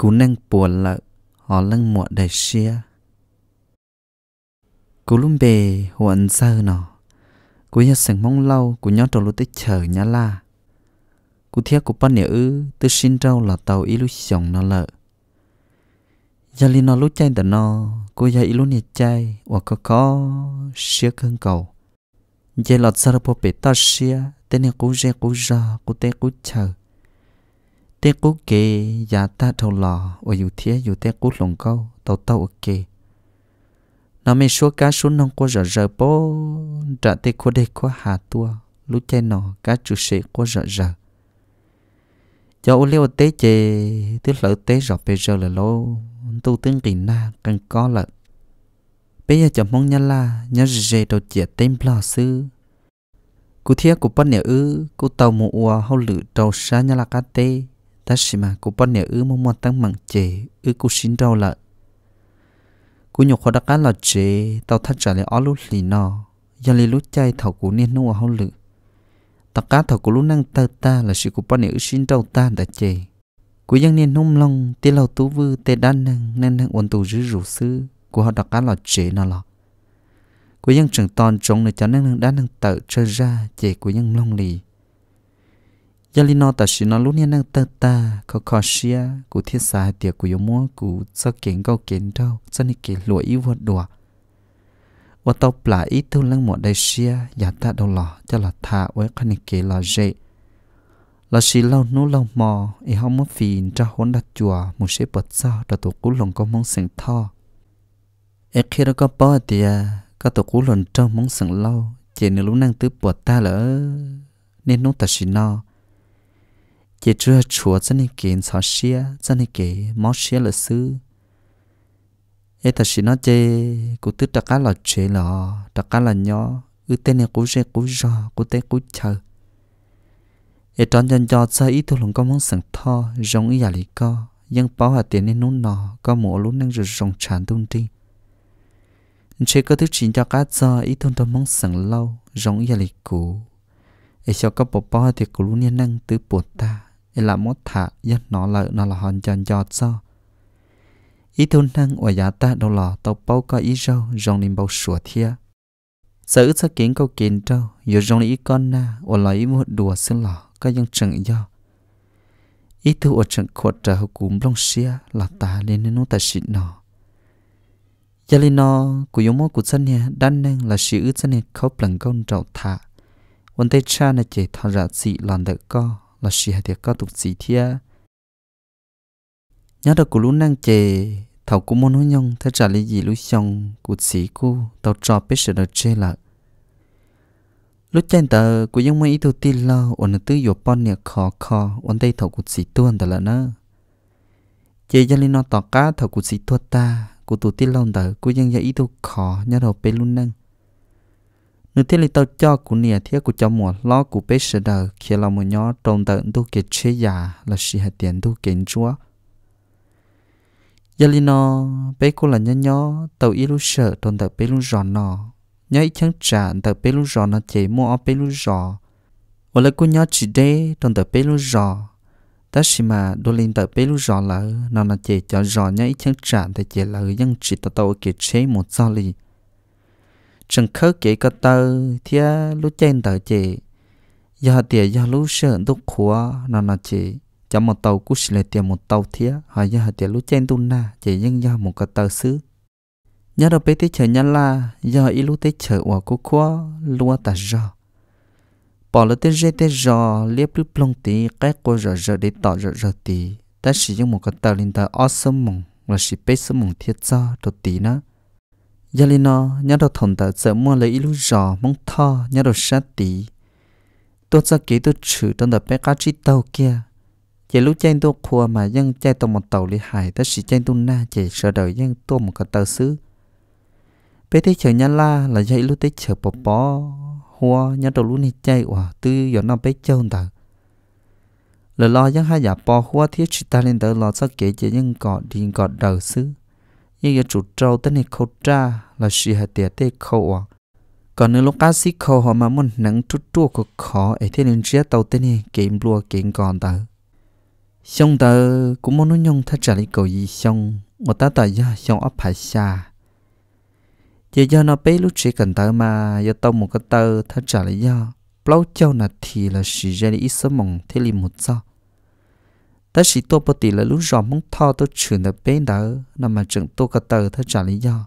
cú nâng bùa lợ họ lăng mọ đời xia cú lùm bề huận sơ nọ cú nhớ sẵn mong lâu cú nhớ trò lũ tới chờ nhá la cú thiết cú bắt nhớ ư tư xin trâu là tàu ý lũ sòng nó lợ giờ li nó lũ chay tờ nó cú gia ý lũ nhiệt chay hoặc có có xia cơn cầu giờ lọt sơ ra bộ bể ta xia tên nhớ cú dê cú ra cú tê cú chờ tế cố kê giả ta thâu lò ở dù thế dù tế cố lồng câu tàu tàu ok nó mới số cá số nông có rợ rợ bố trả tế cố đây có hà tua lúc chơi nọ cá chủ sĩ có rợ rợ cho ô liu tế chê tức lỡ tế rọ bây giờ là lô tu tướng kỳ na cần có lợn bây giờ chậm mong nhá la nhá rề đầu chè tên lo sư cú thiết cú bắt nè ư cú tàu mù ua hậu lử đầu xa nhá la cá tê ta xì mà cô bắt nè ư mong mong tăng mạng chè ư cô xin đâu là cô nhục khó đắc cá là chè tao thắt trả lại ó lúc lì nọ giờ lì lúc chay thảo cô nên nô hao lự ta cá thảo cô lúc năng ta ta là sự cô bắt nè ư xin đâu ta đã chè cô dân nên nông long tê lâu tú vư tê đan năng năng năng ổn tù dữ rủ sư cô họ đắc cá là chè nọ lọ cô dân trường toàn trống để cho năng năng đan năng tự chơi ra chè cô dân long lì ยาลินอตัสินอลุเนี่ยนั่งตาตาเขาขอเชียกูเทียสาเตียกูยมัวกูจะเก่งก็เก่งเท่าจะนี่เก่งรลัวอีวัดดัวว่าตอปลาอีทุลังหมดได้เชียอย่าตาดอหล่อจะหลับทาไว้คันเกลอเจลาชีเล่านู้เล่ามอไอห้องมัฟีนจะหนดัดจัวมุเชปดเจ้าตะตัวกูหลงก็มองเสียงท่อเอเคราก็ป้อเตียก็ตัวกูหลงจะมองเสียงเล่าเจนรู้นั่งตื้อปวดตาเลยเนนุตัสินอ chỉ chưa chúa chân này kì sao xia chân này kì mó xia là sư ấy thật sự nó chê cụ tức đặc cá là chế lò đặc cá là nhỏ ư tên này cú chê cú rò cú tê cú chờ ấy tròn chân cho sa ít thu lòng có món sẵn tho giống ý giả lý co nhưng bảo hà tiền nên nún nọ có mổ lún năng rồi rồng tràn tung đi chế có thứ chỉ cho cá cho ít thu đồng món sẵn lâu giống ý giả lý cũ ấy cho có bỏ bỏ thì cú lún năng tứ bộ ta ý là mốt thả nhất nó lợi nó là hòn chân giọt sao ý thôn năng ở giá ta đâu là tàu bao có ý râu rong niệm bao sủa thia sợ ước sắc kiến câu kiến trâu dù rong ý con na ở lại ý một đùa xin lò có dân chừng do ý thu ở chừng khuất trở hậu cúm long xia là ta nên nên nó ta xịn nọ giờ lên nó của dòng giống của dân nhà đan năng là sự ước chân nè khóc lần con trậu thả vấn tây cha này chỉ thọ ra dị làm được co là xì hạt tiệc cao tục gì thia nhớ được của lũ năng chè thầu của môn nói nhông thế trả lý gì lũ xong của sĩ cụ tàu trò biết sự đợt chê lợ lúc trên tờ của những mới ý đồ tin lo ổn tư dụ bọn nè khó khó ổn đây thầu của sĩ tuân tờ là nữa chê gia linh nó tỏ cá thầu của sĩ tuôn ta của tụ tin lâu tờ của những gia ý đồ khó nhớ đầu bê lũ năng nếu thế thì tao cho cụ nè thế cụ cho mua lo cụ bế sợ đờ khi là một nhỏ trong tờ tu kê chế già là xì hạt tiền tu kê chúa giờ li nó bế cụ là nhỏ nhỏ tàu ít lúc sợ trong tờ bế lúc giòn nọ nhớ ít chẳng trả tờ bế lúc giòn nó chế mua ở bế lúc giò ở lại cụ nhỏ chỉ đế trồng tờ bế lúc giò ta xì mà đôi lên tờ bế lúc giò lỡ nó là chế cho giò nhớ ít chẳng trả thì chế là nhưng chỉ tao tàu kê chế một do li chẳng khớ kể cả tơ thia lú trên tờ chị giờ tiệt giờ lú sợ đúc khóa nó nó chị chấm một tàu cú xịt tiền một tàu thia hỏi giờ tiệt lú trên tu na chị nhân giờ một cái tờ xứ nhớ đâu bé tới chờ nhân la giờ ít lúc tới chờ của cú khóa lúa ta giò bỏ lỡ tới rê tới giò liếp lúc plong tí cái cô rợ rợ để tỏ rợ rợ tí ta sử dụng một cái tờ lên tờ awesome mong là sử bê sơ mong thiết cho đồ tí nữa gia linh nó nhớ đồ thằng ta sợ mua lấy lúc giò mong tho nhớ đồ sát tí tôi sẽ kỹ tôi chữ trong đợt bé cá chi tàu kia chỉ lúc chen tôi khua mà dân chen tôi một tàu lý hải ta chỉ chen tôi na chỉ sợ đời dân tôi một cái tàu xứ bé thấy chờ nhà la là dạy lúc tới chờ bỏ bỏ hoa nhớ đồ lúc này chơi quả tư giờ nó bé chơi tàu lời lo dân hai giả bỏ hoa thiết chỉ ta lên tàu lo sẽ kỹ chỉ dân cọ điện cọ đầu xứ ye ye chủ trâu tên này khâu tra là sĩ hạt tiệt tê khâu à còn nếu lúc cá sĩ khâu họ mà muốn nâng chút chua của khó ấy thế nên chia tàu tên này kiếm lúa kiếm còn tờ xong tờ cũng muốn nói nhung thật trả lại cầu gì xong một ta tờ ra xong Áp phải xa giờ do nó bé lúc chỉ cần tờ mà giờ tàu một cái tờ thật trả lại do lâu châu là thì là sĩ ra đi ít sớm mong thế li một sao ta chỉ tôi bớt tỷ là lúc rõ mong thọ tôi chửi là bên đó nằm mà chừng tôi cả tờ ta trả lý do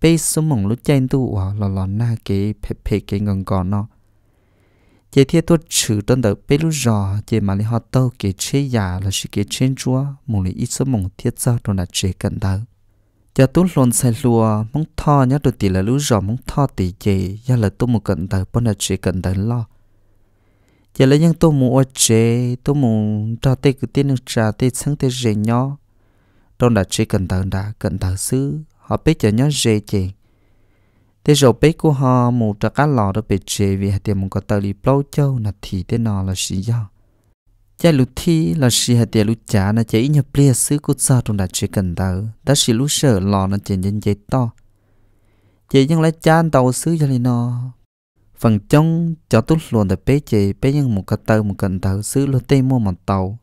bê số mong lúc chen tu ở lò lò na cái phê phê cái ngon còn nó chỉ thiết tôi chửi đơn được bê lúc rõ chỉ mà lý họ tao cái chế giả là chỉ cái trên chúa mong lý ít số mong thiết ra tôi là chế cận đó cho tôi luôn sai lùa mong thọ nhớ tôi tỷ là lúc rõ mong thọ tỷ chế giờ là tôi một cận tờ bên là chế cận tờ lo giờ lấy những tô mù ở chế tô mù cho tê cứ tiên được trà tê sáng tê rể nhỏ trong đã chế cần tờ đã cần tờ xứ họ biết cho nhớ rể chế tê rồi biết của họ mù cho cá lò đó bị chế vì hạt tiền mù có tờ đi bao châu là thì tê nọ là xí do cha lú thi là xí hạt tiền lú trả là chế ít nhập bia xứ của sao trong đã chế cần tờ đã xí lú sợ lò là chế nhân dây to chế nhưng lấy chán tàu xứ cho lên nọ phần trong cho tốt luôn để bé chị bé nhân một cái tơ một cần thở xứ luôn tê mua một tàu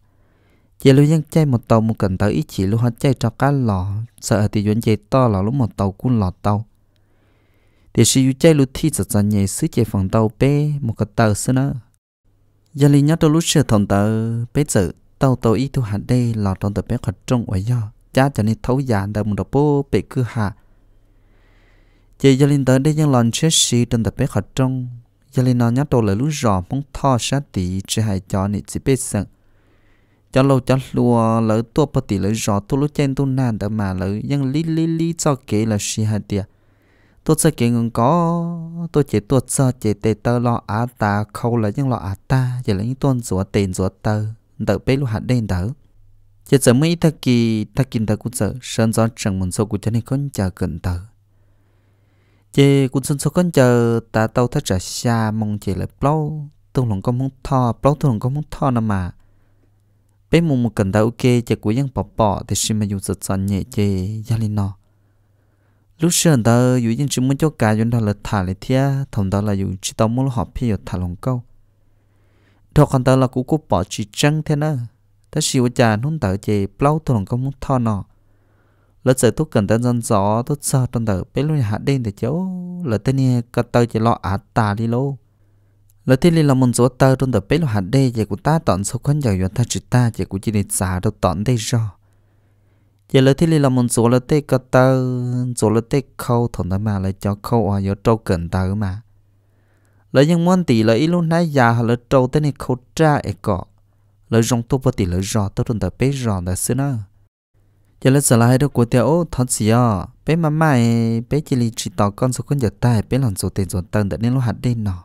chị luôn nhân chơi một tàu một cần thở ý chỉ luôn hết chơi cho cá lò sợ thì dọn chơi to là lúc một tàu cũng lọt tàu để sử dụng chay luôn thi sợ sợ nhảy xứ chơi phần tàu bé một cái tàu xứ nữa giờ liền nhớ tôi lúc sửa thằng tờ bé dự tàu tàu ý thu hạt đây là trong tờ bé khẩn trông ở do cha cho nên thấu già đầm một đập bố bé cứ hạ chị gia linh tới đây những lần chết sĩ trong tập bếp hạt trong gia linh nói nhắc tôi lại lúc rõ mong thọ sát tỷ chỉ hại cho nị chỉ biết sợ cho lâu cho lùa lỡ tua bờ tỷ lỡ rõ tôi lúc trên tu nàn tờ mà lỡ nhưng lý lý lý cho kể là sĩ hại tiệt tôi sẽ kể ngừng có tôi chỉ tôi sợ chỉ tê tơ lo á ta khâu là những lo á ta chỉ là những tuần rửa tiền rửa tờ đỡ bế lúc hạt đen đỡ chỉ sợ mấy thắc kỳ thắc kinh tờ cũng sợ sơn gió chẳng muốn sâu của chân nên con chờ cần tờ chị cũng xin số con chờ ta tàu thắt trả xa mong chị lại plau tôi lòng có muốn thò plau tôi lòng có muốn thò nè mà bé mùng một cần ta ok chị của dân bỏ bỏ thì xin mà dùng sạch sạch nhẹ chị gia linh nọ lúc xưa ta dù dân chúng muốn cho cả dân đó là thả lại thia thằng đó là dù chỉ tàu muốn họp phi thả lòng câu thôi còn ta là cú cú bỏ chỉ chân thế nữa ta xíu chả nôn tờ chị plau tôi lòng có muốn thò nọ lỡ giờ tôi cần tân dân gió tôi sợ trong tờ bé lúc hạ đen để cháu lỡ tên nè cắt tơ chỉ lo ả tà đi lô lỡ tên là một số tơ trong tờ bé lúc hạ đen chỉ của ta tận số khoan giàu ta chỉ ta chỉ của chỉ để xả đâu tận đây rồi giờ lỡ tên là một số lỡ tên cắt tơ số lỡ tên khâu thuận ta mà lại cho khâu ở vô trâu cần tơ mà lỡ những món tỷ lỡ ít lúc nãy già lỡ trâu tên này khâu tra ấy cọ lỡ rong tôi bơ tỷ lỡ rò tôi trong tờ bé rò là xưa nữa giờ lên giờ lại đâu của tiểu thọt gì à bé mà mai bé chỉ lì chỉ tỏ con số con giờ tai bé lần số tiền dồn tần để nên lo hạt đi nọ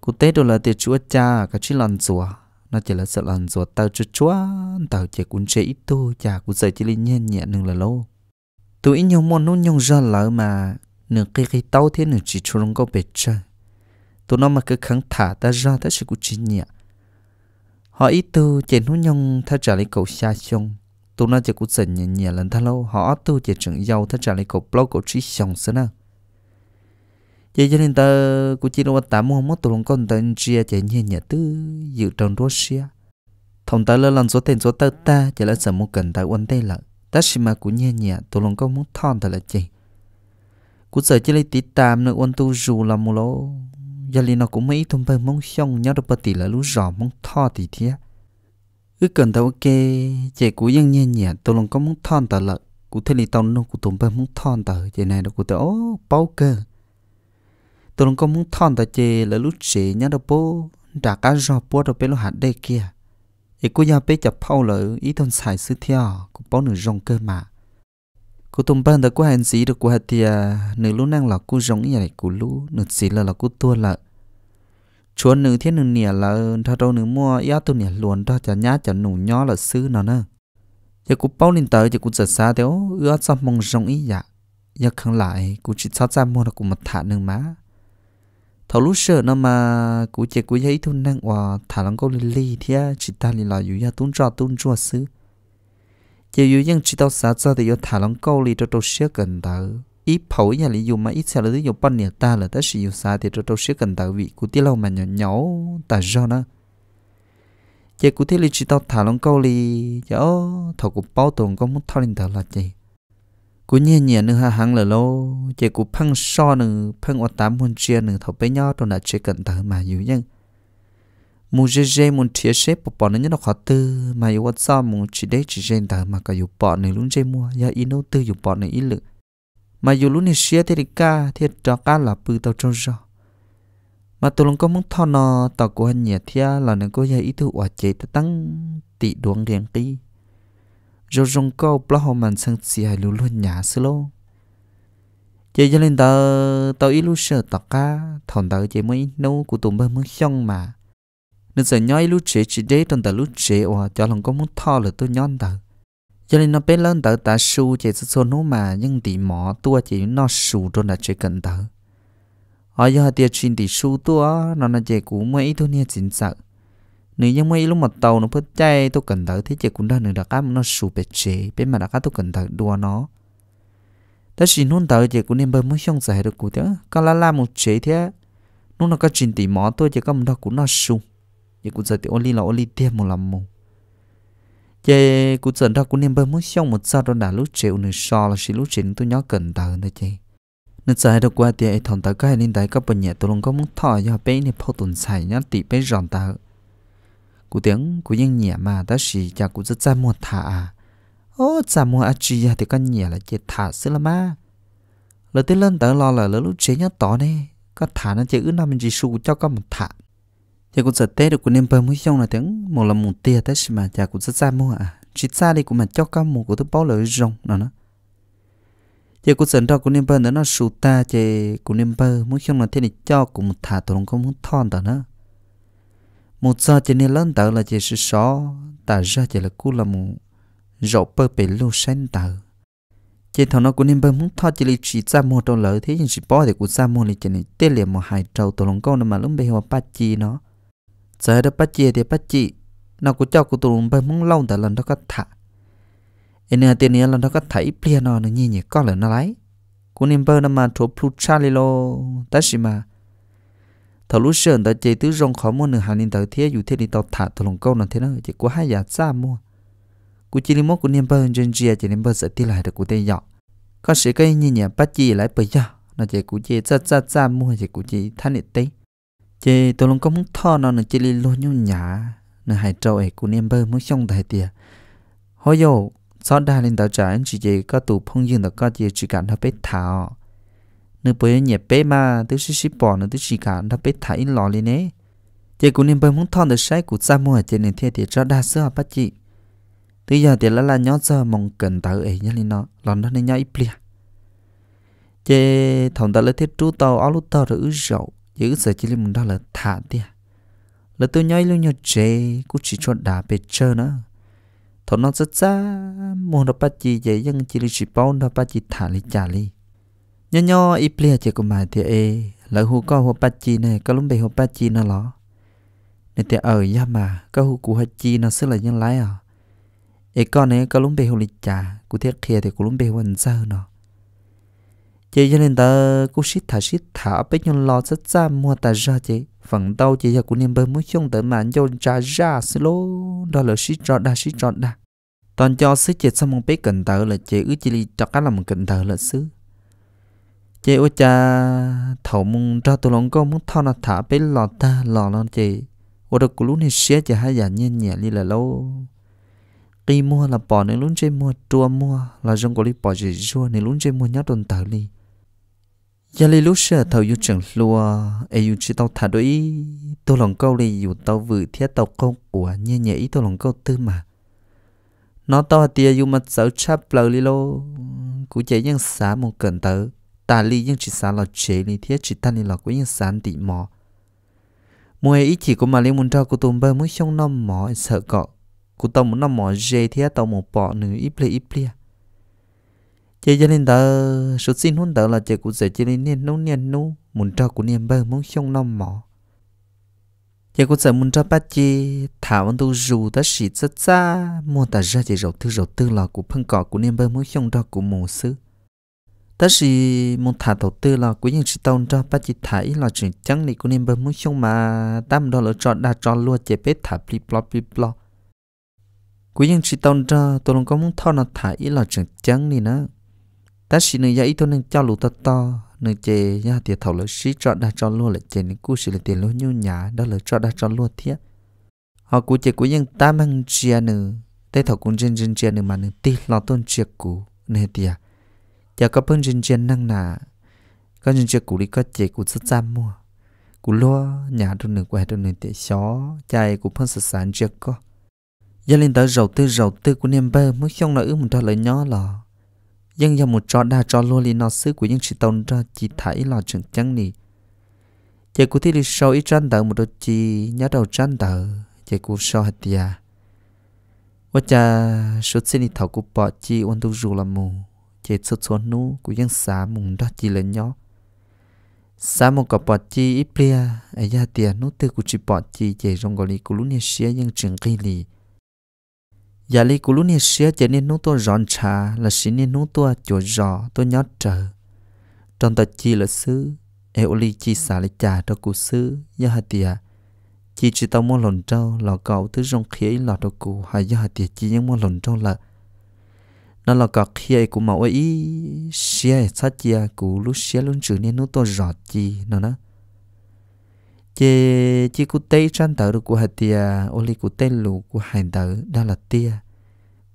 cụ tết đồ là tiền chúa cha cả chỉ lần rùa nó chỉ là sợ lần rùa tao chúa chúa tao chỉ cũng chế ít tu cha cũng sợ chỉ lì nhẹ nhẹ nương là lâu tụi nhau môn nó nhung ra lỡ mà nửa cái cái tao thế nửa chỉ chung có bệt chơi Tôi nó mà cứ kháng thả ta ra ta sẽ cũng chỉ nhẹ họ ít tu chỉ nó nhau thay trả lại cầu xa xong tu na chỉ cũng sần nhẹ nhẹ lần thà lâu họ tu chỉ trưởng giàu thắt trả lại cổ blog cổ trí xong sớm nào vậy cho nên ta cũng chỉ đâu tám mươi mốt tu lòng con tên chia chỉ nhẹ nhẹ tư dự trong đó xia thông ta là lần số tiền số tơ ta chỉ là sợ mua cần ta quan tây là ta xin mà cũng nhẹ nhẹ tu lòng con muốn thon thật là chỉ cũng sợ chỉ lấy tí tam nữa quan tu dù là mua lỗ giờ liền nó cũng mấy thông bờ mong xong nhớ được bờ tỷ là lú rõ mong thọ thì thiệt cứ cần tao ok chị cú dân nhẹ nhỉ tao luôn có muốn thon tao lợt cú thế li tao nó cú tụng bơ muốn thon tao chị này đâu cú tao ô bao cơ tao luôn có muốn thon tao chị là lúc chị nhớ đâu bố đã cá rò bố đâu bé lo hạt đây kia ý cú nhà bé chập phao lợ ý thon xài sư theo cú bao nửa rong cơ mà cú tụng bơ tao cú hành gì được cú hạt thì nửa lúc năng là cú rong ý này cú lú nửa gì là là cú tua lợt chúa nữ thiên nữ nỉa là thà đâu nữ mua ya tu nỉa luôn ta chả nhá chả nụ nhó là sư nó nè giờ cụ bao nín tới giờ cụ giật xa theo ưa sao mong rong ý dạ giờ khăng lại cụ chỉ sao ra mua là cụ mặt thả nương má thầu lúc sợ nó mà cụ chỉ cụ thấy thun năng hòa thả lòng câu lì lì chỉ ta lì là dù ya tuôn cho tuôn trọ sư giờ dù ยัง chỉ tao xa ra thì yo thả lòng câu lì cho tôi xưa gần tới ít phẩu nhà lý dùng mà ít xe là lý dùng bao nhiêu ta là ta sử dụng xa thì cho tôi sẽ cần tạo vị của tiết lâu mà nhỏ nhỏ ta do nó chị cụ thiết lý chỉ tao thả lông câu li chớ thầu cụ bao tồn có muốn thao lên thở là chị cụ nhẹ nhẹ nữa ha hàng là lô chị cụ phăng so nữa phăng ở tám hôn chia nữa thầu bé nhỏ tôi đã chỉ cần thở mà dữ nhân mu dê dê muốn thiệt xếp bỏ bỏ nó nhớ nó khó tư mà yêu WhatsApp muốn chỉ đấy chỉ dê thở mà cả yêu bỏ này luôn dê mua ya ino nô tư yêu bỏ này ít lực mà dù lúc này xia thì ca thì cho cá là bự tàu trong gió mà tôi luôn có muốn thọ nó tàu của anh nhẹ thì là nên có dạy ý thức hòa chế tới tăng tỷ đuống riêng tí rồi dùng câu bao hôm mình sang xì hay lú luôn nhà xí lô chế cho nên tàu tàu ý lúc sợ tàu cá thọn tàu chế mới nấu của tụi bơ mới xong mà nên giờ nhói lúc chế chỉ để trong tàu lúc chế hòa cho lòng có muốn thọ là tôi nhon tàu cho nên nó biết lớn tới ta su chỉ số số nó mà nhưng tỷ mỏ tua chỉ nó su rồi là chơi cần tới ở giờ tiệt chuyện tỷ su tua nó là chỉ cũng mấy thôi nha chính sợ nếu như mấy lúc mà tàu nó phết chay tôi cần tới thì chỉ cũng đang được đặt nó su bệt chế bên mà đặt áp tôi cần tới đua nó ta chỉ nôn tới chỉ cũng nên bơi mới xong giải được cụ thế có là làm một chế thế nó là cái chuyện tỷ mỏ tôi chỉ có một đặt cũng nó su chỉ cũng giờ thì oli là oli tiêm một lần một chị cũng dần ra cũng nên bơm muốn xong một sao đó đã lúc triệu nữa so là xí lúc triệu tôi nhớ cần tờ nữa chị nên giờ đâu qua thì thằng ta cái nên tại các bệnh nhẹ tôi luôn có muốn thò do bé này phô tuần xài nhá tỷ bé giòn tờ cụ tiếng cụ nhân nhẹ mà ta xì cha cụ rất ra mua thả à ô ra mua à chi thì con nhẹ là chị thả xí là ma lời tới lên tới lo là lỡ lúc chế nhớ tỏ nè có thả nó chơi ứ năm mình chỉ su cho có một thả thì cũng giật tết được của nên bơm mới trong là tiếng một là một tia tết mà chả cũng rất xa mua à chỉ xa đi cũng mà cho cao một của thứ bao lời rong nó nó thì cũng dần đó cũng nên bơm đó nó sụt ta thì cũng nên bơm mới trong là thế này cho cũng một thả tổ không muốn thon đó nữa một giờ thì nên lớn tờ là chỉ sẽ xó tả ra chỉ là cũng là một rộ bơ bể lưu sen tờ chỉ thằng nó cũng nên bơm muốn thoát chỉ là chỉ ra mua trong lỡ thế nhưng chỉ bỏ thì cũng ra mua thì chỉ này tê liệt một hai trâu tổ lồng câu mà lúc bây giờ bắt chi nó giờ đã bắt chia thì bắt chị nó cũng cho cô tụi bay muốn lâu tại lần đó có thả nên là tiền này lần đó có thấy plia nó nó nhỉ nhỉ có lần nó lấy cô niệm bơ nó mà thuộc plu charlie lo ta gì mà thầu lúc sớm ta chỉ tứ rong khó mua nửa hàng nên tờ thế dù thế đi tàu thả thầu lồng câu nó thế nó chỉ có hai giả xa mua cô chỉ mốt cô niệm bơ trên chia chỉ niệm bơ sẽ ti lại được của tây dọ có sẽ cái nhỉ nhỉ bắt chi lại bây giờ nó chỉ cô chỉ cha cha cha mua chỉ cô chỉ thanh nịt tây chị tôi luôn có muốn thọ nó nữa chị đi luôn nhau nhả nữa hải trâu ấy cũng niêm bơ muốn xong đại tiệt hồi giờ sau đây lên tàu trả chị chị có tụ phong dương đó có chị chỉ cần thấy bế thảo nữa bữa nhẹ bé mà tôi xí xí bỏ nữa tôi chỉ cần thấy bế thảo in lọ lên đấy chị cũng niêm bơ muốn thọ được sai của sa mua chị nên thiệt tiệt cho đa sữa bắt chị từ giờ thì là là nhớ giờ mong cần tàu ấy nhá lên nó lần đó nên nhớ ít liền chị thằng ta lấy thiết trú tàu áo lút tàu rồi ứ giờ sợ chỉ lên mình đó là thả đi à? là tôi nhảy luôn nhau chê cũng chỉ cho đá bê chơ nữa thôi nó rất xa muốn nó bắt gì vậy nhưng chỉ là chỉ bao nó bắt gì thả lý trả đi, nhỏ nhỏ ít plia chỉ có mà thì ê là hồ có hồ bắt gì này có lúc bị hồ bắt gì nó lỏ, nên thì ở nhà mà có hồ cú hết chi nó sẽ là những lái à ê con này có lúc bị hồ lịch trả cụ thiết kia thì cũng lúc bị hồ ăn sao nó chị cho nên ta cú xít thả xít thả bây giờ lo rất ra mua ta ra chị phần đầu chị giờ cũng nên bơm mũi chung tới mà nhau ra ra xí lô đó là xít trọt đa xít trọt đa toàn cho xí chị xong một bé cần tờ là chị ước chị cho cá làm cần tờ là xứ chị ô cha thầu mông cho tôi lòng con muốn thao là thả bé lò ta lò lon chị ôi được lúc này xé chị hai giả nhẹ nhẹ đi là lâu khi mua là bỏ nên luôn chơi mua chua mua là dùng có đi bỏ chị chua nên luôn chơi mua nhát tồn tờ đi giờ lấy lúc sợ tàu yêu chẳng lùa ai yêu chỉ tàu thả đuổi tàu lòng câu lấy yêu tàu vừa thiết tàu câu của nhẹ nhẹ ý tàu lòng câu tư mà nó tàu tia yêu mặt sợ chắp lờ li lô cũng chỉ những xá một cẩn tớ ta li những chỉ xá lò chế li thiết chỉ ta li lò của những xá tị mò mua ý chỉ có mà li muốn cho của tôi bơ mới xong năm mò sợ cọ của tàu muốn năm mò dê thiết tàu một bọ nửa ít lê ít lê chị gia đình tờ số xin hôn đỡ là chị cũng sẽ chế lên niên nấu niên nấu muốn cho của niên bơ muốn xong năm mỏ chị cũng sẽ muốn cho bác chị thảo ăn tu rù ta xịt rất xa mua ta ra chị rầu tư rầu tư là của phân cỏ của niên bơ muốn xong cho của mù sư ta xì muốn thả đầu tư là cụ những sự tông cho bác chị thả là chuyện trắng này của niên bơ muốn xong mà tam đó là cho đa cho luôn chị biết thả pli plop pli plop cú yên chỉ tông cho tôi không có muốn thao nó thả ý là chẳng chẳng đi nữa ta chỉ nơi dạy thôi nên cho lũ to to nơi chè nhà tiệt thầu lỡ sĩ cho đã cho luôn lại chè nên cú sĩ lại tiền luôn nhu nhã đó lỡ cho đã cho luôn thiết họ cú chè cú nhưng ta mang chia nữa tay thầu cũng trên trên chia nữa mà nữa tê lo tôn chia cú nè tiệt giờ à. có bên trên chia năng nà có trên chia cú đi có chè cú rất chăm mua cú lo nhà tôi nữa quay tôi nữa tiệt xó chạy cú phân sự sản chia có, gia lên tới giàu tư giàu tư của niềm bơ mới không là ước mình cho lời nhó lò nhưng giờ một trò đa trò luôn li nó xứ của những sự tồn ra chỉ thấy là chẳng chẳng nì giờ cụ thi lịch sâu ít tranh tờ một đôi chi nhá đầu tranh tờ giờ cụ sâu hạt tia và cha sốt xin đi thảo cụ bỏ chi ôn tu dù là mù giờ số số nu của những xã mùng đó chỉ là nhỏ xã mùng có bỏ chi ít plia ấy giờ tia nốt tư của chỉ bỏ chi giờ trong gọi li của lúc này xia những trường kỳ li giờ li cú luôn này xía chỉ nên nút tôi rọn trà là xí nên nút tôi chỗ rọ tôi nhớ trở trong tờ chi là sứ eo li chi xả lại trà cho cụ sứ do hạt tiệt chi chỉ tao mua lồn trâu lò cậu thứ rong khía lò cho cụ hay do hạt tiệt chi những mua lồn trâu là nó là cọc khía của mà ấy xía sát chia cú lúc xía luôn chữ nên nút tôi rọ chi nó nó chị chị cụ tây chân tờ của hạt tia ô li cụ tây lù của hành tờ đó là tia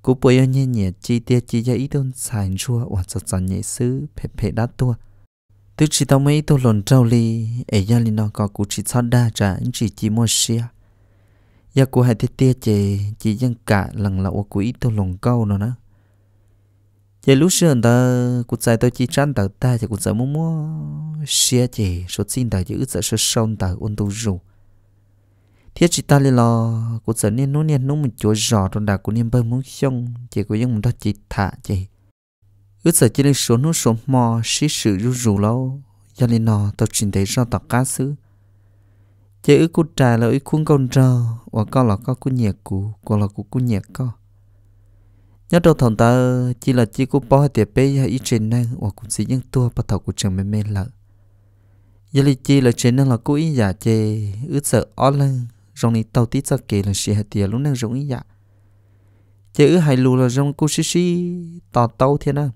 cụ bồi yên nhẹ nhẹ chị tia chị ra ít đơn sàn chua và cho sọt nhẹ sứ phê phê đã tua từ chỉ tao mấy tôi lồn trâu li ấy gia li nó có cụ chị xót đa trả chỉ chỉ mua xe, giờ cụ hạt tia tia chỉ chị dân cả lần là ô cụ ít tôi lồn câu nó nữa giờ lúc xưa ta cũng dạy tôi chỉ trăn tờ ta thì cũng dạy mua mua xe chỉ số xin tờ chỉ ước dạy số sông tờ ôn tu rủ thiết chỉ ta lên lo cũng dạy nên nô nên nô một chỗ giò trong đà cũng nên bơi muốn xong chỉ có những dân đó chỉ thả chỉ ước dạy chỉ lên số nô số mò xí sự rủ rủ lâu cho nên nó tôi chỉ thấy do tờ cá xứ chỉ ước cụ trà là ước cuốn con rau và con là con cụ nhẹ cũ còn là cụ cụ nhẹ con nhất đầu thằng ta chỉ là chỉ có bỏ tiền bé hay ít trên này hoặc cũng chỉ những tua bắt đầu của trường mềm mềm lợ giờ là chỉ là trên này là cố ý giả chê ướt sợ ó lên rong này tàu tít ra kề là sẽ hạt tiền lúc này giống ý giả chê ướt hai lù là rong cố xí xí tò tàu thế nào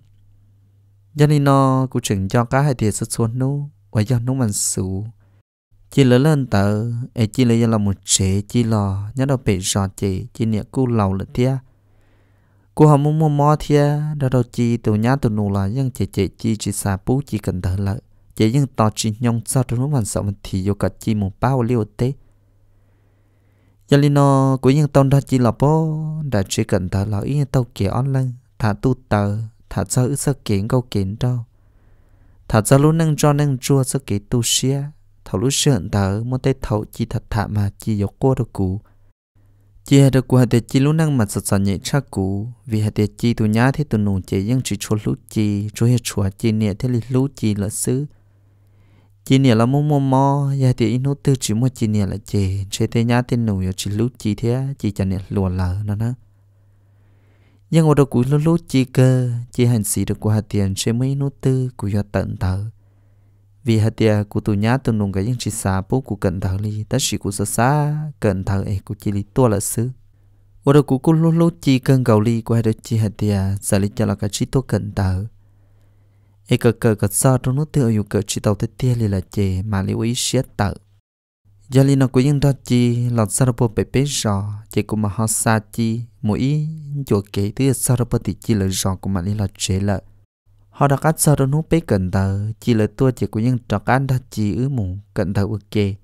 giờ này nó cố chừng cho cá hai tiền xuất xuống nô và giờ nó mình sủ chỉ lớn lên tờ ấy chỉ là do là một chế chỉ lò nhớ đâu bị giọt chế chỉ niệm cố lầu là thế cô họ mua mua mò thia đó đầu chi từ nhá từ nụ là nhưng chị chị chi chị xà bú chị cần thở lợi chị nhưng tỏ chị nhông sao trong lúc mình sợ mình thì vô cả chi một bao liều tế giờ linh nó của những tông đó chỉ là bố đã chỉ cần thở lợi ý tàu kia online thả tu tờ thả cho ứ sơ kiến câu kiến đâu thả cho lúc nâng cho nâng chua sơ kiến tu xia thầu lúc sượng thở một tay thầu chi thật thả mà chi vô cô được cũ chỉ hạt qua hạt chỉ lúc năng mà sợ sợ nhẹ chắc cú vì hạt chỉ tụ nhá thế tụ nụ chỉ nhưng chỉ chua lúc chỉ chua hết chua chỉ nhẹ thế lì lúc chỉ là xứ chỉ nhẹ là mò mò mò hạt thì ít nốt tư chỉ mò chỉ nhẹ là chỉ chơi thế nhá thế giờ chỉ lúc chỉ thế chỉ chẳng nhẹ lùa lờ nó nó nhưng ở đầu cũng lú lúc chỉ cơ chỉ hành xí được qua tiền chế mấy nốt tư của do tận tờ vì hạt tia của tụ nhá tụ nung cái những chỉ xa bố của cận thảo li tất chỉ của sơ xa cận thảo ấy của chỉ li tua là sư ở đó của cô lô lô chỉ cần gạo li của hai đứa chỉ hạt tia giờ li cho là cái chỉ tua cận thảo ấy cờ cờ cờ sao trong nước tiêu yêu cờ chỉ tàu tết tia li là chè mà li ý siết tạo giờ li nó của những đó chi lọt sao bộ bể bể rò chỉ của mà họ xa chi mỗi chỗ kể thứ sao bố thì chỉ là rò của mà li là chè lợi họ đã cắt sao đó nút bế cẩn tờ chỉ là tôi chỉ có những trò ăn đặt chỉ ứ mù cẩn tờ ước kê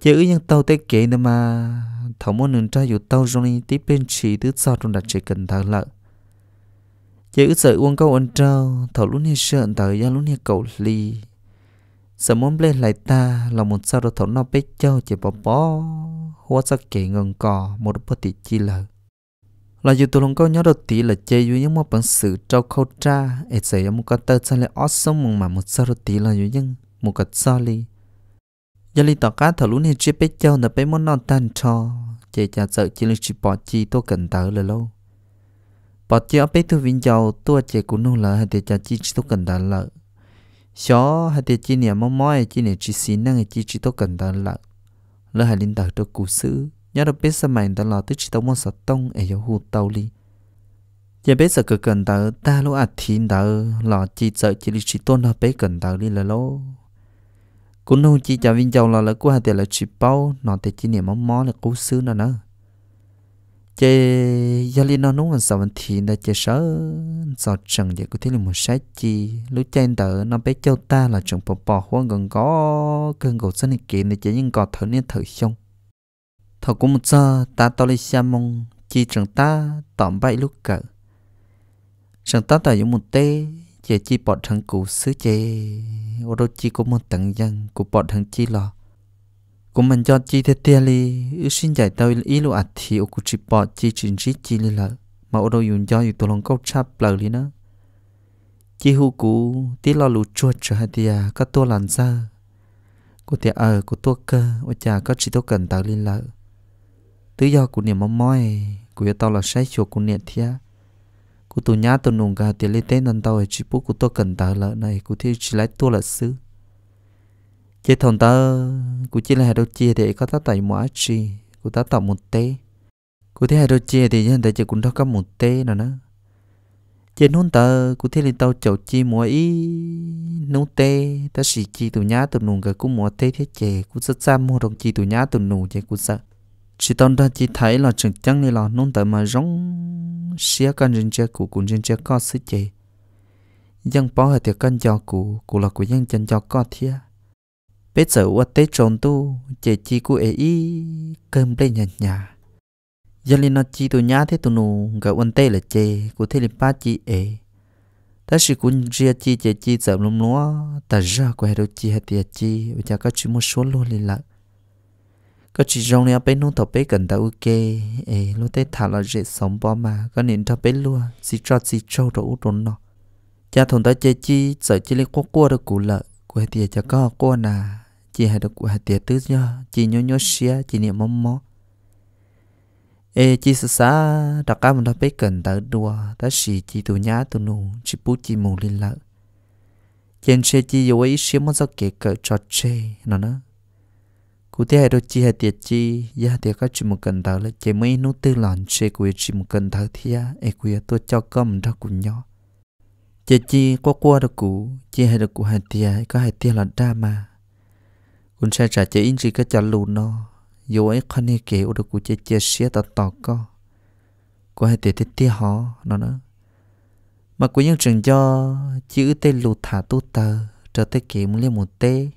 chỉ ứ những tàu tết kê nữa mà thảo muốn nương trai dù tàu trong này tiếp bên chỉ tứ sao trong đặt chỉ cận tờ lợ chỉ ứ sợ uống câu ăn trâu thảo lúc này sợ tờ ra lúc này cậu ly sợ muốn lên lại ta là một sao đó thảo nó bế châu chỉ bỏ bỏ hóa sắc kê ngừng cò một bó tỉ chi lời là dù tụi không câu nhớ được tí là chơi dù những mô bằng sự trâu khâu tra ấy sẽ có một cái tờ chân lại ót sống mừng mà một sao đầu tí là dù những một cái xa li giờ li tỏ cá thảo lũ này chơi bế châu là bế món non tan cho chơi chả sợ chỉ là chỉ bỏ chi tôi cần tớ là lâu bỏ chi ở bế tôi vinh châu tôi chơi cũng nông lợi hay để chả chi tôi cần tớ lợ xó hay để chi nè mong mỏi chi nè chỉ xin năng chi chỉ tôi cần tớ lợ lợi hay linh tờ tôi cú xứ nhớ được biết sao mày đã lo tới chỉ tao muốn sợ tông ở dấu hụt tàu li giờ biết sợ cực cần tờ ta lỗ à thiên tờ lo chỉ sợ chỉ đi chỉ tôn nó bé cần tờ đi là lỗ cũng nô chỉ chả viên giàu là là của hai tiền là chỉ bao nó thì chỉ niệm món món là cố xứ nó nữa chế giờ li nó núng sao mình thiên đã chế sợ sợ chẳng vậy có thể là một sách chi lúc trên tờ nó bé châu ta là chẳng bỏ bỏ hoang gần có cơn gỗ sân này kiện để chỉ những cọt thở nên thở xong thọ cũng một giờ ta to lên xa mong chỉ chẳng ta tạm bay lúc cỡ chẳng ta tại những một tê chỉ chỉ bọn thằng cũ xứ chê ô đô chỉ có một tầng dân của bọn thằng chi lò cũng mình cho chi thế tia li ư xin giải tao ý lu ạt thì ô cụ chỉ bọn chi trình chỉ chi li lợ mà ô đô dùng cho dùng tôi lòng câu chắp lợ li nữa chi hú cũ tí lo lụt chuột trở hai tia à, có tua làn ra của tia ở ờ, của tua cơ ô chả có chỉ tôi cần tao li lợ tự do của niệm mong mỏi của tao là sai chuột của niệm thia của tụi nhá tụi nùng cả tiền lên tên năn tao chỉ bố của tôi cần tao lợ này của thi chỉ lấy tôi là sư chế thằng ta của chỉ là hai đôi chia để có tao tại mua chi của tao tạo một tê của thế hai đôi chia thì nhân tại chỉ cũng đâu có một tê nào nữa chế nôn ta của thế lên tao chậu chi mua ý nấu tê ta chỉ chi tụi nhá tụi nùng cả cũng mua tê thế chè cũng rất xa mua đồng chi tụi nhá tụi nùng chè cũng sợ chỉ tao đã chỉ thấy là chừng chăng này là nông tại mà rong xía căn rừng che cũ cũng rừng che có sức chế dân bỏ hệ tiệc căn cho cũ cũ là của dân chân cho có thia bây giờ ở tế tròn tu chế chi của ấy ý cơm lên nhà nhà giờ lên nó chỉ tụ nhá thế tụ nụ gặp quân tế là chế của thế lên ba chi ấy ta chỉ cũng chia chi chế chi giờ lắm lúa ta ra quay đầu chi hệ tiệc chi bây giờ các chú mua số luôn lên lại ก็ chỉ trong này bên nông thọ bên gần đầu ok ê lúc tết thả là dễ sống bao mà có nên thọ bên luôn xí cho xí cho đồ út đốn nó cha thùng ta chơi chi sợ chơi lên quốc quốc được cụ lợi, của hai tiệt cha có cô nà chỉ hai được của hai tiệt tứ nhá chỉ nhớ nhớ xía chỉ niệm mắm mó ê chỉ sợ xa đặc cam mình bên gần đầu đùa ta xì chỉ tụ nhá tụ nụ chỉ bút chỉ mù lên lợi, trên chơi chỉ yêu ấy xí mất do kể cỡ trò chơi nó nữa cụ thể hai đôi chi hệ tiệt chi ya tiệt các chỉ một cần thở là chỉ mấy nút tư lòn chơi của chỉ một cần thở thì thia ai của tôi cho cơm ra cùng nhỏ, chỉ chi qua qua được cụ chỉ hệ được cụ hệ tiệt có hệ tiệt là đa mà cũng sẽ trả chỉ in chỉ cái trả lù nó dù ấy con này kể được cụ chơi chơi sẻ tọt tọt co có hệ tiệt tiệt tiệt họ nó nó, mà của những trường cho chữ tên lù thả tu tờ trở tới kể muốn lên một tê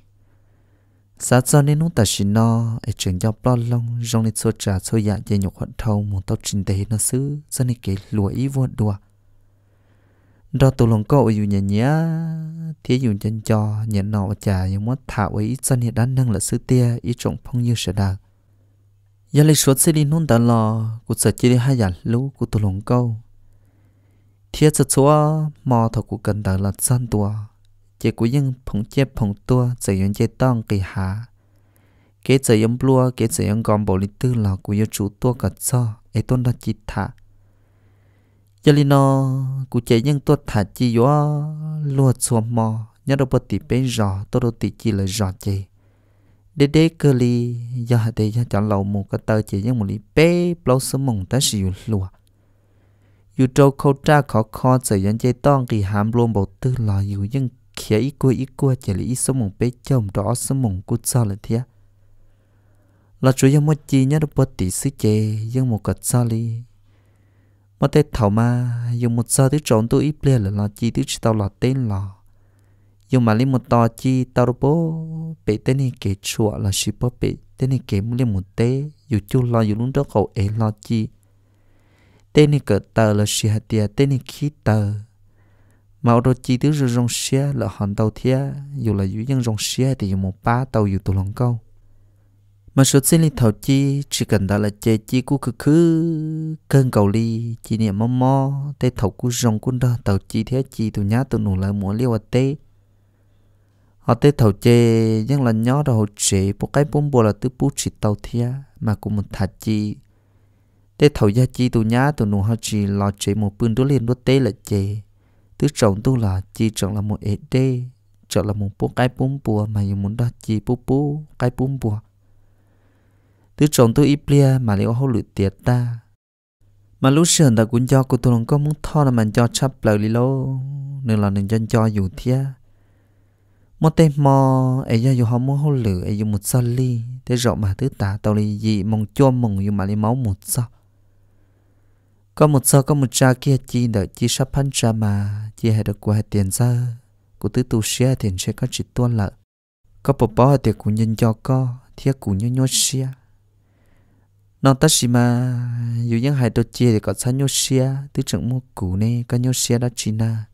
sa cho nên nó ta chỉ nó ở trường giáo bao long trong lịch sử trả số dạ dây nhục hoạt thâu một tàu trình tế nó xứ cho nên cái lúa ý vô đùa đó tụ lòng ở dù nhà nhá thế dù chân cho nhà nọ trả nhưng mà thảo ý, cho nên đã năng là sư tia ý trọng phong như sẽ đạt giờ lịch sử sẽ đi nôn đã lo cụ sở chỉ hai dặn lũ cụ tụ lòng câu. thế cho chúa mò thọ cụ cần đã là dân tua chế cú yên phồng chế phồng tua giờ yên chế tông kỳ hạ kế giờ yên lua kế giờ yên gom bộ lý tư là cú yên chủ tua cả cho ai tôn đặt chỉ thả giờ li nó cú chế yên tua thả chỉ yo luộc chuồng mò nhớ đâu bớt tỉ bên rò tôi đâu tỉ chỉ là rò chế để để cơ li giờ hạt đế giờ chọn lầu một cái tờ chỉ yên một lý bê bao sớm mong ta sử dụng lua dù khâu tra khó khó giờ yên chế tông kỳ hàm luôn bộ tư là dù yên kia ít cua ít cua chỉ là số mùng bé chồng rõ số mùng cút sao là thế là chủ yếu mất chi nhớ được bớt tí xí chê nhưng một cật sao li mà tê thầu mà dùng một sao tới trốn tôi ít lê là lo chi chỉ tao là tên lò dùng mà lên một to chi tao đâu bố bé tên này kể chùa là chỉ bố bé tên này kể muốn lên một tê dù chú lo dù lúc đó cậu ấy lo chi tên này cỡ tờ là chỉ hạt tiền tên này khí tờ mà ở tô chỉ tiết rồi rong xe là hàng tàu thia dù là dưới dân rong xe thì một ba tàu dù tụ lòng câu mà số xin li thầu chi chỉ cần đó là chê chi cú cứ cứ cơn cầu ly chỉ niệm mơ mơ, tê thầu của rong cú đó tàu chi thế chi tụ nhá tụ nụ lại muốn liêu à tê họ tê thầu chê nhưng là nhó đó chế bộ cái bốn bộ là tứ bút chỉ tàu thia mà cũng một thạch chi tê thầu gia chi tụ nhá tụ nụ họ chỉ lo chế một bươn đứa liền đứa tê là chê tứ trọng tu là chỉ trọng là một ế đê trọng là một bốn cái bốn bùa mà dùng muốn đó chỉ bốn bốn cái bốn bùa tứ trọng tu ít bia mà liệu hậu lụi tiệt ta mà lúc sườn ta cũng cho cô tu có muốn tho là mình cho chấp lời đi lô nên là nên dân cho dù thia một tên mò ấy do dù họ muốn hậu lửa ấy dùng một sao ly thế rộng mà tứ tả tàu lý gì mong cho mong dùng mà lý máu một sao có một sao có một cha kia chi đợi chi sắp hắn cha mà chỉ hệ được qua tiền ra cụ tứ tu xe thì sẽ có chỉ tuôn lợ có bộ bó thì cụ nhân cho có thì cụ nhớ nhớ xe nó tất gì mà dù những hai đồ chia thì có sao nhớ xe tứ trưởng mua cụ này có nhớ xe đã chỉ na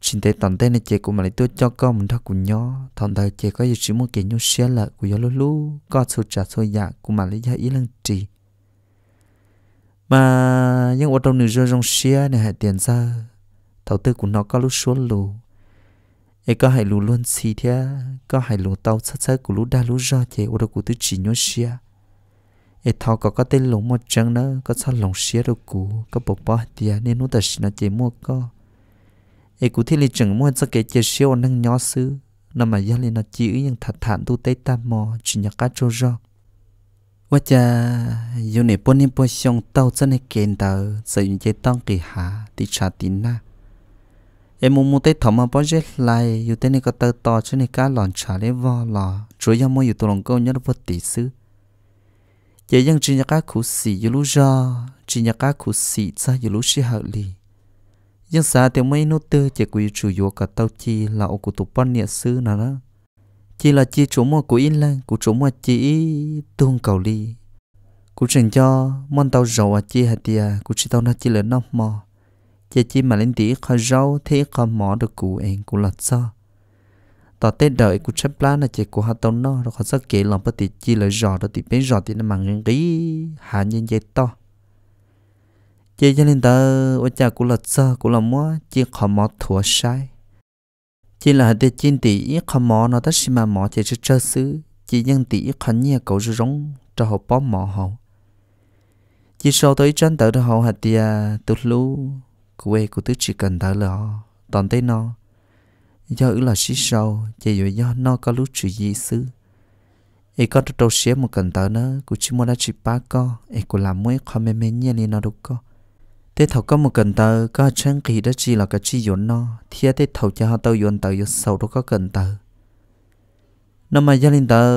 chỉ thấy toàn tên này chị cụ mà lại tôi cho con mình thôi cụ nhỏ thằng thời chị có gì chỉ mua kiện nhau xe lợi của gió lú lú có số trả số dạ cụ mà lấy giá ý lần trì mà những ô tô nữ rơi rong xe này hãy tiền ra thầu tư của nó có lúc xuống lù e có hai lù luôn xì thia có hai lù tàu sát sát của lù đa lù ra chè ô đồ của tư chỉ nhớ xia e thọ có có tên lồng một chân nữa có sao lồng xia đồ cũ có bộ bó tia nên nó ta xì nó chè mua có e cụ thế là chẳng mua cho cái chè xio năng nhỏ xứ nó mà gia lên nó chỉ ý những thật thản tu tây tam mò chỉ nhạc cá trâu rong và cha dù này bốn năm bốn xong tàu chân này kiện tàu sự chế tăng kỳ hạ thì trả tín na em muốn muốn tới thầm mà bao giờ lại dù tên này có tơ to cho nên cá lòn trả lấy vò lò rồi giờ mới yêu tụ lòng câu nhớ được vật tỷ sư giờ dân chỉ nhắc cá khủ sĩ yêu lú ra chỉ nhắc cá khủ sĩ ra yêu lú xì hậu lì dân xã thì mấy nốt tư chỉ quỳ chủ yếu cả tàu chi là ô cụ tụ ban niệm sư nào đó chỉ là chi chủ mua của in lên của chủ mua chỉ tuôn cầu ly, của trình cho món tàu dầu à chi hạt tiền của chỉ tàu nó chỉ là nóc mò chỉ chỉ mà lên tí khó rau thế khó mỏ được cụ em cụ lọt sao tỏ tết đợi cụ chấp lá là chỉ của hạt tông nó rồi khó sao kể lòng bất tị chi là giò rồi tí bên giò thì nó mặn ngang tí hạ nhân dây to chỉ cho nên tớ ôi cha cụ lọt sao cụ lòng mua chỉ khó mỏ thua sai chỉ là hạt tết chín tí khó mỏ nó tất xì mà mỏ chỉ cho chơi xứ chỉ nhân tí ít khó nhẹ cậu rồi rong cho họ bó mỏ hậu chỉ sau tới chân tự rồi hậu hạt tía tụt lúa quê của tứ chỉ cần thở lọ toàn thế nó do ứ là xí sâu chỉ dụ do nó có lúc chỉ gì xứ ấy có đôi đôi xía một cần thở nữa của chỉ muốn đã chỉ ba co ấy của làm muối khó mềm mềm như này nó đâu có thế thầu có một cần thở có trang kỳ đó chỉ là cái chi dọn nó thì thế thầu cho họ tao dọn tao dọn sâu đâu có cần thở nó mà gia đình tờ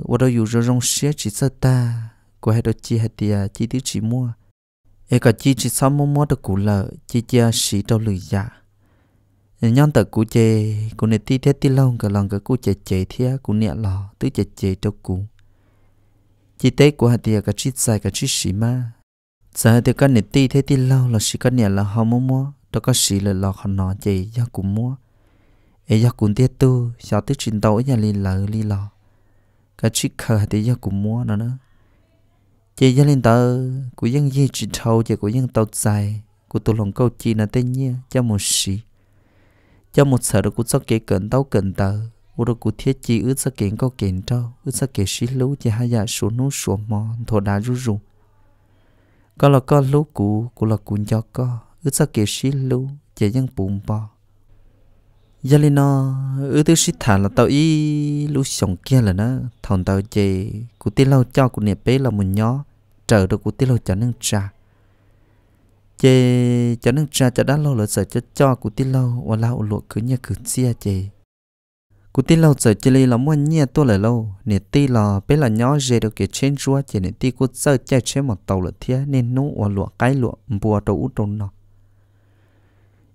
ở đâu dù rồi rong xía chỉ sơ ta của hai đôi chi hai tia chi tứ chỉ mua e cả chi chi sao à, mua mua được cũ lợ chi cha sĩ đâu lười giả dạ. nhân tờ cũ chê cũ này ti thế ti lâu cả lòng cả cũ chê chê thia cũ nhẹ lò tứ chê chê đâu cũ chi tế của hạt tiề cả chi sai cả chi sĩ ma giờ thì cái này ti thế ti lâu là sĩ cái nhẹ là họ mua mua đó có sĩ là lò họ nọ chê do cũ mua e do cũ tiết tu sao tứ trình tàu nhà li lợ li lò cả chi khờ hạt tiề do cũ mua nữa nữa chị gia linh tờ của dân dây chỉ thâu chị của dân tàu dài của tụ lòng câu chị là tên nhia cho một sĩ cho một sở được của sắp kể cận tàu cận tờ u được của thiết chi ước sắp kế câu kiện trâu ước sắp kể sĩ lũ, chị hai dạ số nú số mò thổ đá rú rú có là con lũ cũ của là cuốn cho có ước sắp kể sĩ lũ chị dân bùm bò giờ lên nó ư tư sĩ thả là tao y lúc sống kia là nó thằng tao chê cụ tiên lâu cho cụ niệm bé là một nhó trở được cụ tiên lâu cho nâng trà chê cho nâng trà cho đã lâu là sợ cho cho cụ tiên lâu và lâu lộ cứ nhà cứ xia chê cụ tiên lâu sợ chê là muốn nhẹ tôi là lâu nè ti là bé là nhó dê được cái trên rua chê nè ti cụ sợ chạy chế một tàu là thia nên nó và lộ cái lộ bùa đầu út trong nó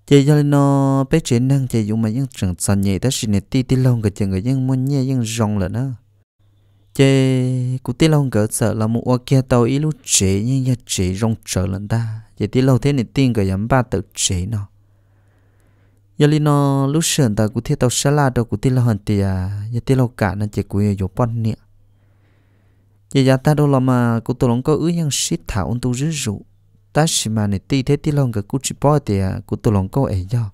chỉ do nó bé trẻ năng chỉ dùng mà những trưởng thành nhẹ đó xin ti ti long cái chừng người những muốn nhẹ những rong là nó chỉ cụ ti long cái sợ là một ô tàu ít lúc trẻ nhưng ya trẻ rong trở lần ta chỉ ti lâu thế này tin cái yếm ba tự trẻ nó giờ li nó lúc sớm ta cụ thiết tàu sá la đâu cụ ti long hận tiệt giờ ti lâu cả nên chỉ cụ yếu bón nhẹ giờ ta đâu là mà cụ tôi long có ứ những shit thảo ông tu rứ rủ ta chỉ mà này ti thế ti lòng cái cú chỉ bỏ thì à cú tu lòng câu ấy do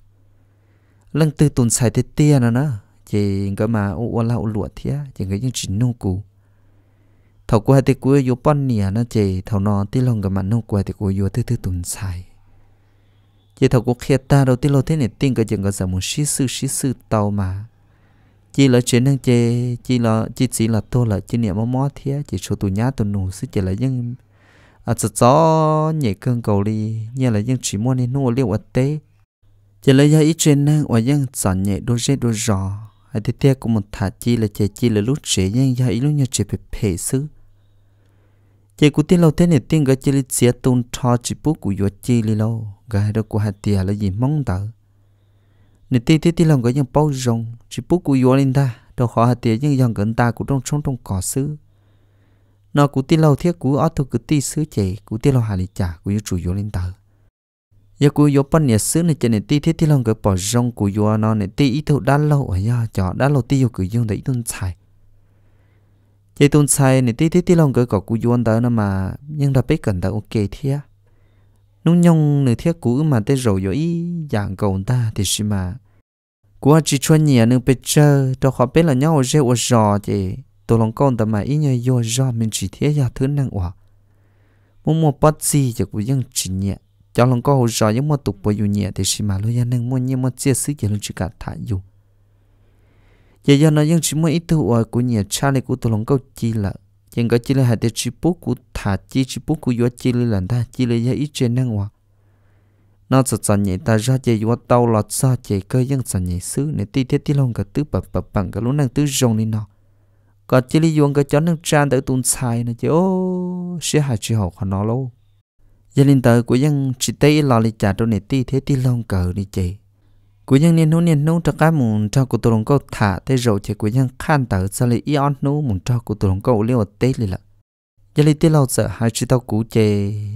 lần tư tuần sai thế tia nó nó chỉ cái mà ô ô lau lụa thế chỉ cái những chỉ nô cú thầu cú thì cú vô bắn nè nó chỉ thầu nó ti lòng cái mà nô cú thì cú vô thứ tư tuần sai chỉ thầu cú khét ta đầu ti lòng thế này tin cái chuyện cái sao muốn xí sư xí sư tàu mà chỉ là chuyện năng chỉ chỉ là chỉ chỉ là tôi là chỉ niệm mó mó thế chỉ số tụ nhát tụ nụ sư chỉ là những à cho cho nhẹ cơn cầu đi như là dân chỉ muốn nên nô liệu ở tế chỉ là ý trên năng và dân chọn nhẹ đôi dây đôi giò hay thế theo của một thả chi là chạy chi là lúc trẻ nhưng giờ ý lúc nhà chỉ phải phê xứ chỉ của tiên lâu thế này tiên cái chỉ là chia tôn cho chỉ bút của yo chi li lâu cái đó của hạt tiền là gì mong đợi nè tiên thế tiên lòng cái những bao rồng chỉ bút của yo lên ta đâu khó hạt tiền nhưng dòng gần ta cũng trong trong trong cỏ xứ nó cũng tin lâu thiết cú ở thuộc cứ tin xứ chế cú tin lâu hà lì trả cú yêu chủ yếu lên tờ giờ cú yếu bận nhà xứ này trên này ti thiết ti lâu cái bỏ rong cú yếu nó này ti ít thuộc đã lâu ở nhà chợ đã lâu ti yêu cứ dùng để tuân xài chế tuân xài này ti thiết ti lâu cái cọ cú yếu đó nó mà nhưng đã biết cần ta ok thiết nung nhong nửa thiết cú mà tê rồi yếu ý dạng cầu ta thì xí mà cú chỉ cho nhà nửa biết chơi cho khó biết là nhau ở rêu ở rò chứ tôi lòng con tâm mà ý nhờ yo do mình chỉ thế ya thứ năng hòa mua một bắt gì cho cũng vẫn chỉ nhẹ cho lòng con hồ gió những mua tục bồi nhẹ thì xin mà lo ya năng mua nhẹ mua chia sức giờ luôn chỉ cả thả dù giờ giờ nó vẫn chỉ mua ít thứ ở của nhẹ cha này của tôi lòng con chỉ là chẳng có chỉ là hạt chỉ bố của thả chỉ chỉ bút của yo chỉ là lần ta chỉ là ya ít trên năng hòa nó sợ sợ nhảy ta ra chạy vô tàu lọt xa chạy cơ dân sợ nhảy xứ này ti thế ti lòng cả tứ bập bập bằng cả lúc năng tứ rồng đi nó ก็จิลิยงก็จนนึงจานเตอตุนชายนะเจ้าเสียหายจีหอกขนอโลยันลินเตอกูยังจิตเตอลอลิจ่าตัวเนตีเทตีลงเกิดดิเจกูยังเนียนนู้เนียนนู้จะก้ามุนเจ้ากูตัวลงก็ถ่าเตโรเจกูยังขั้นเตอสลิอีออนนู้มุนเจ้ากูตัวลงก็เลี้ยวเตลิละยันลินเตเราจะหายจิตเตอกูเจ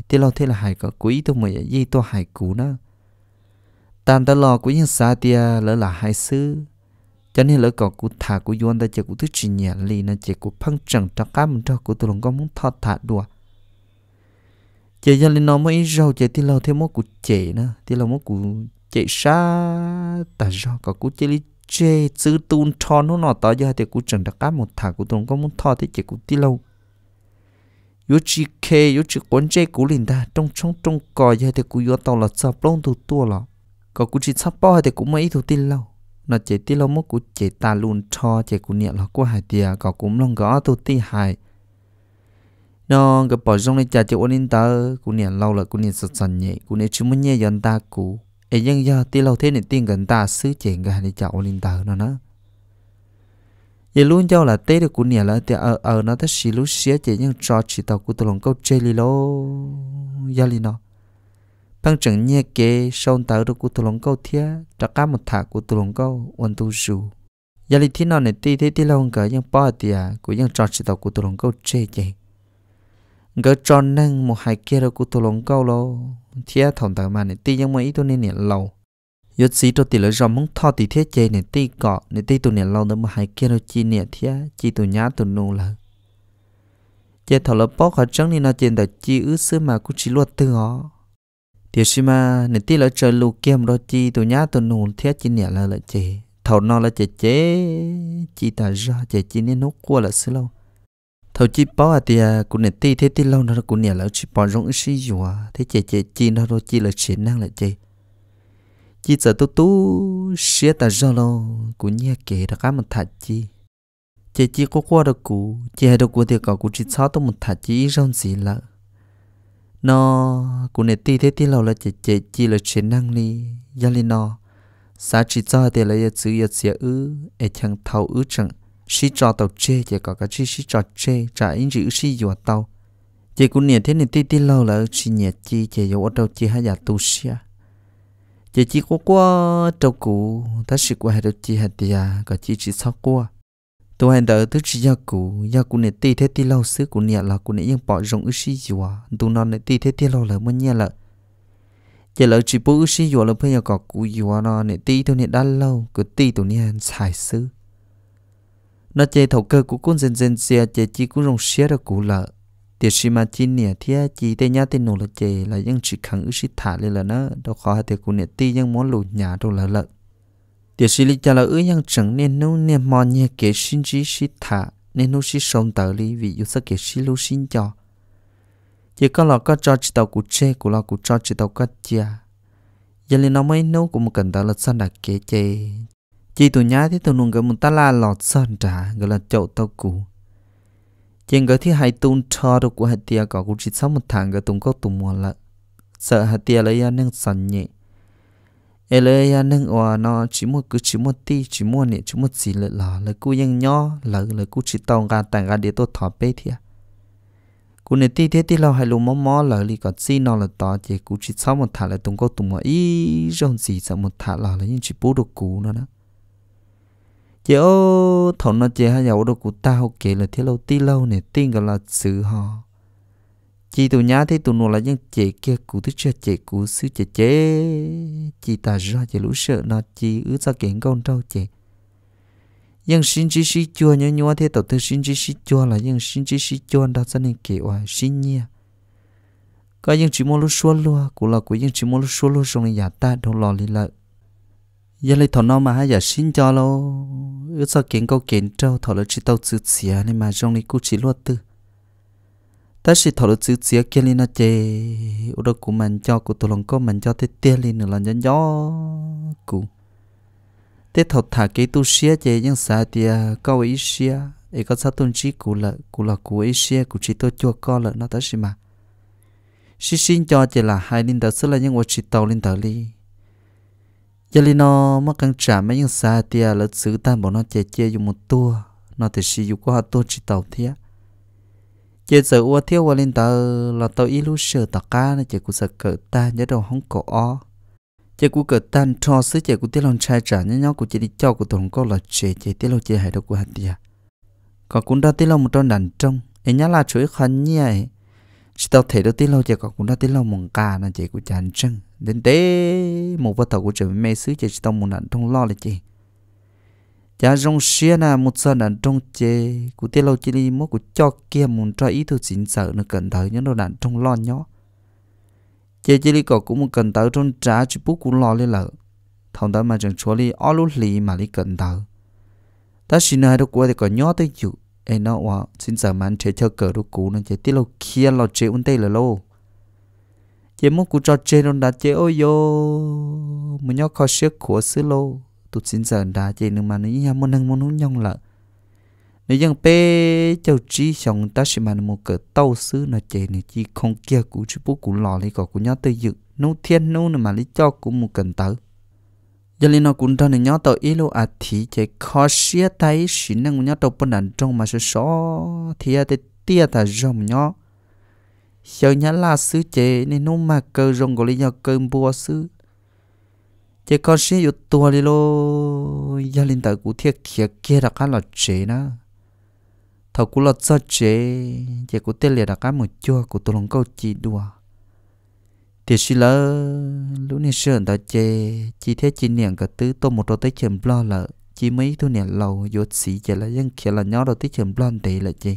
เตเราเทละหายก็กูอีตัวมือยี่ตัวหายกูนะตามตลอดกูยังซาเตียแล้วละหายซื้อ cho nên là có cụ thả cụ yôn ta chỉ cụ thứ chỉ nhẹ lì nè chỉ cụ phăng trần cho cá mình cho cụ tôi lòng con muốn thọ thả đùa chỉ cho nên nó mới rau chỉ thì lâu thêm một cụ chế nữa thì lâu một cụ chế xa ta do có cụ chế lý chế chữ tuôn cho nó nọ tỏ giờ thì cụ trần cho cá một thả cụ tôi lòng con muốn thọ thì chỉ cụ tí lâu yếu chỉ khe yếu chỉ quấn chế cụ liền ta trong trong trong cò giờ thì cụ yếu tàu là sập lông tụt tua lọ có cụ chỉ sắp bao thì cũng mấy tụt tin lâu nó chỉ tí lâu mốt của chỉ ta luôn cho chỉ của niệm là của hải tiề có cũng long gõ tu ti hải nó cái bỏ trong này chả chịu ổn nên ta của niệm lâu là của niệm sạch sạch nhẹ của niệm chúng muốn nhẹ dần ta cũ ấy nhưng giờ tí lâu thế này tiền gần ta xứ chuyện cái này ổn nên ta nó nó vậy luôn cho là tết được của niệm là thì ở ở nó ta xí lúc xía chỉ nhưng cho chỉ tàu của tôi lòng câu chơi lì lô gia lì nó tăng trưởng nhẹ kế sau tạo được của tụ câu thía trả cá một thả của tụ câu ôn tu dù giờ thì nó này ti thế ti lâu ngỡ nhưng bỏ tiề của nhưng tròn chỉ tàu của tụ câu chê chê ngỡ tròn năng một hai kia được của tụ câu lo thía thòng tàu mà này ti nhưng mà ít tôi nên nhận lâu yết sĩ tôi tỷ lệ rong muốn thọ tỷ thế chê này ti cọ này ti tu nhận lâu nữa mà hai kia rồi chi nè thía chi tu nhá tu nô là chê thọ lỡ bỏ khỏi trắng nên nó chê đợi chi ứ xưa mà cũng chỉ luật từ họ thì xí mà nè tí là trời lù kiếm đó chi tụi nhá tụi nụ thiết chi nhẹ là là chế thầu nó là chế chế chi ta ra chế chi nè nốt qua là xí lâu thầu chi bao à thì à cũng nè tí thế tí lâu nó cũng nhẹ là chi bỏ rong xí dùa à. thế chế chế chi nó đó chi là chế năng là chế chi giờ tôi tú xé ta ra lo cũng nhẹ kể là cái một thật chi chế chi có qua được cụ chế được cụ thì có cụ chi sao tôi một thật chi rong gì lợ nó cũng nè ti thế ti lâu là chỉ chỉ chỉ là chỉ năng li gia li nó sa chỉ cho thì là giờ chữ giờ xia ư e chẳng thâu ư chẳng sĩ cho tàu chê chỉ có cái chi sĩ cho chê trả in chữ sĩ dùa tàu chỉ cũng nè thế nè ti ti lâu là chỉ nhẹ chi chỉ ở đâu chỉ hai giờ tu xia chỉ chỉ có qua đâu cũ ta sĩ qua hai đâu chỉ hai tia có chỉ chỉ sau qua tôi hẹn đợi tức chỉ gia cụ gia cụ này tì thế tì lâu xứ cụ nhà là cụ này yên bỏ rộng ước sĩ dùa tụi nó này tì thế tì lâu là mới nhà là giờ là chỉ bố ước sĩ dùa là bây giờ có cụ dùa nó này tì tôi này đã lâu cứ tì tụi nhà xài xứ nó chơi thầu cơ của con dân dân xe chơi chỉ cũng rộng xe ra cụ là tiệt sĩ mà chỉ nè thì chỉ tê nhát tê nổ là chơi là yên chỉ khẳng ước sĩ thả lên là nó đâu khó hay tê cụ này tì yên muốn lùi nhà đâu là lợn điều sĩ lý cha là ứ yang chẳng nên nấu nên mò nhẹ kể sinh chí sĩ thả nên nấu sĩ sống tờ lý vì dù sao kể sĩ lưu sinh cho chỉ có là có cho chỉ tàu cụ chê của là cụ cho chỉ tàu có chia giờ lên nó mới nấu cũng một cần tờ là sân đặc kể chê chỉ tụi nhá thì tụi nung cái một ta là lọt sân trả gọi là chậu tàu cụ chỉ cái thì hai tuôn cho được của hạt tia có cụ chỉ sống một thằng cái tuôn có tuôn mua lợ sợ hạt tia lấy à, nên sân nhẹ ấy lấy ya nâng òa nó chỉ một cứ chỉ một tí chỉ một nè chỉ một gì lợ lò là cú yên nhỏ là là chỉ tàu gà tàng gà để tôi thọ bê thia cú nè tí thế tí lo hay lù mò mò là lì có gì nó là tỏ chỉ cú chỉ sau một thả là tung câu tung mà ý rong gì sau một thả là những chỉ bố đồ cú nó đó thằng nó chỉ hay giàu đồ cú tao kể là thế lâu tí lâu nè tin gọi là sự họ chị tụ nhá thì tụ nổ là những chị kia cú thứ chưa chị cú sư chị chế chị ta ra chị lũ sợ nó chị ứ ra kiện con trâu chị nhưng xin chỉ xin chua nhớ nhớ thế tổ tư xin chỉ xin chua là nhưng xin chỉ xin chua đó cho nên kể hoài xin nhia có những chỉ muốn lúa xua lúa cũng là của những chỉ muốn lúa xua lúa xong giả ta đâu lo lì lợ giờ lấy thọ nó mà hay giờ xin cho lo ứ sao kiện câu kiện trâu thọ là chỉ tao chữ xía nên mà trong này cũng chỉ lúa tư ta chỉ thọ được chữ chia kia lên nó chê ở đó cũng mình cho cụ tôi lòng có mình cho thế tia lên nữa là nhân gió cụ thế thầu thả cái tu xia chê nhưng sao thì có ý xia ấy có sao tôn chỉ cụ là cụ là cụ ấy xia cụ chỉ tôi cho con là nó ta chỉ mà xin xin cho chỉ là hai linh đạo số là những vật chỉ tàu linh đạo đi giờ linh nó mất căng trả mấy những sao thì là chữ ta bỏ nó chê chê dùng một tua nó thì sử dụng qua tua chỉ tàu thiệt chỉ sợ ua thiếu qua lên tàu là tàu ít lúc sợ tàu cá nên chỉ cũng sợ cỡ ta nhớ đầu không có o chỉ cũng cỡ tan cho sứ chỉ cũng tiết lòng trai trả nhớ nhau cũng chỉ đi cho của tổng có là chế chế tiết lòng chế hải đâu của hạt tiệt à. còn cũng đã tiết lòng một trong đàn trong em nhớ là chuỗi khăn nhỉ à. chỉ tao thấy đâu tiết lòng chỉ còn cũng đã tiết lòng mong cả là chị của chàng chân đến tế một vợ thầu của chị mê sứ chị tao muốn nặng thông lo là chị cha rong xia na một sơn đàn trong chê cụ tiết lâu chỉ đi mốt cụ cho kia muốn cho ý thức chính sợ nó cần thở những đồ đàn trong lo nhỏ chê chỉ đi cọ cũng một cần thở trong trả chỉ bút cũng lo lên lợ thằng đó mà chẳng chúa đi ó lú lì mà đi cần thở ta xin hai đâu qua thì còn nhỏ tới chịu em nó wa xin sợ mà anh chế theo cờ đồ cũ nên chế tiết lâu kia lo chế un tây là lâu chế mốt cụ cho chê đồ đã chế ôi yo mình nhó khó xếp của xứ lâu tu xin giờ đã chỉ nương mà nãy nhà muốn nâng muốn nhong lợ nếu dân bé cháu trí xong ta sẽ mà một cỡ tàu xứ nó chế này chỉ không kia cũng chỉ bố cũng lò lấy có cũng nhớ tới dự nấu thiên nấu nữa mà lấy cho cũng một cần tới giờ lên nó cũng cho nên nhớ tới ý lâu à thì chạy khó xía thấy xin năng nhớ tới bên đàn trong mà sẽ xó thì à tới tia ta rồng nhớ sau nhá là xứ chế nên nấu mà cơ rồng có lấy nhớ cơm bùa xứ chỉ có xe yếu tua đi lo, gia linh tại cụ thiệt kia kia đặc là chế na thầu cụ là cho chế chỉ cụ tên liệt đặc cái một chua cụ tôi lòng câu chỉ đùa thì xí lỡ lúc này sườn ta chế chỉ thế chỉ niệm cả tứ tôi một đôi tay chèm lo lợ chỉ mấy thu niệm lâu yếu sĩ chỉ là dân kia là nhỏ đôi tay chèm lo để là chế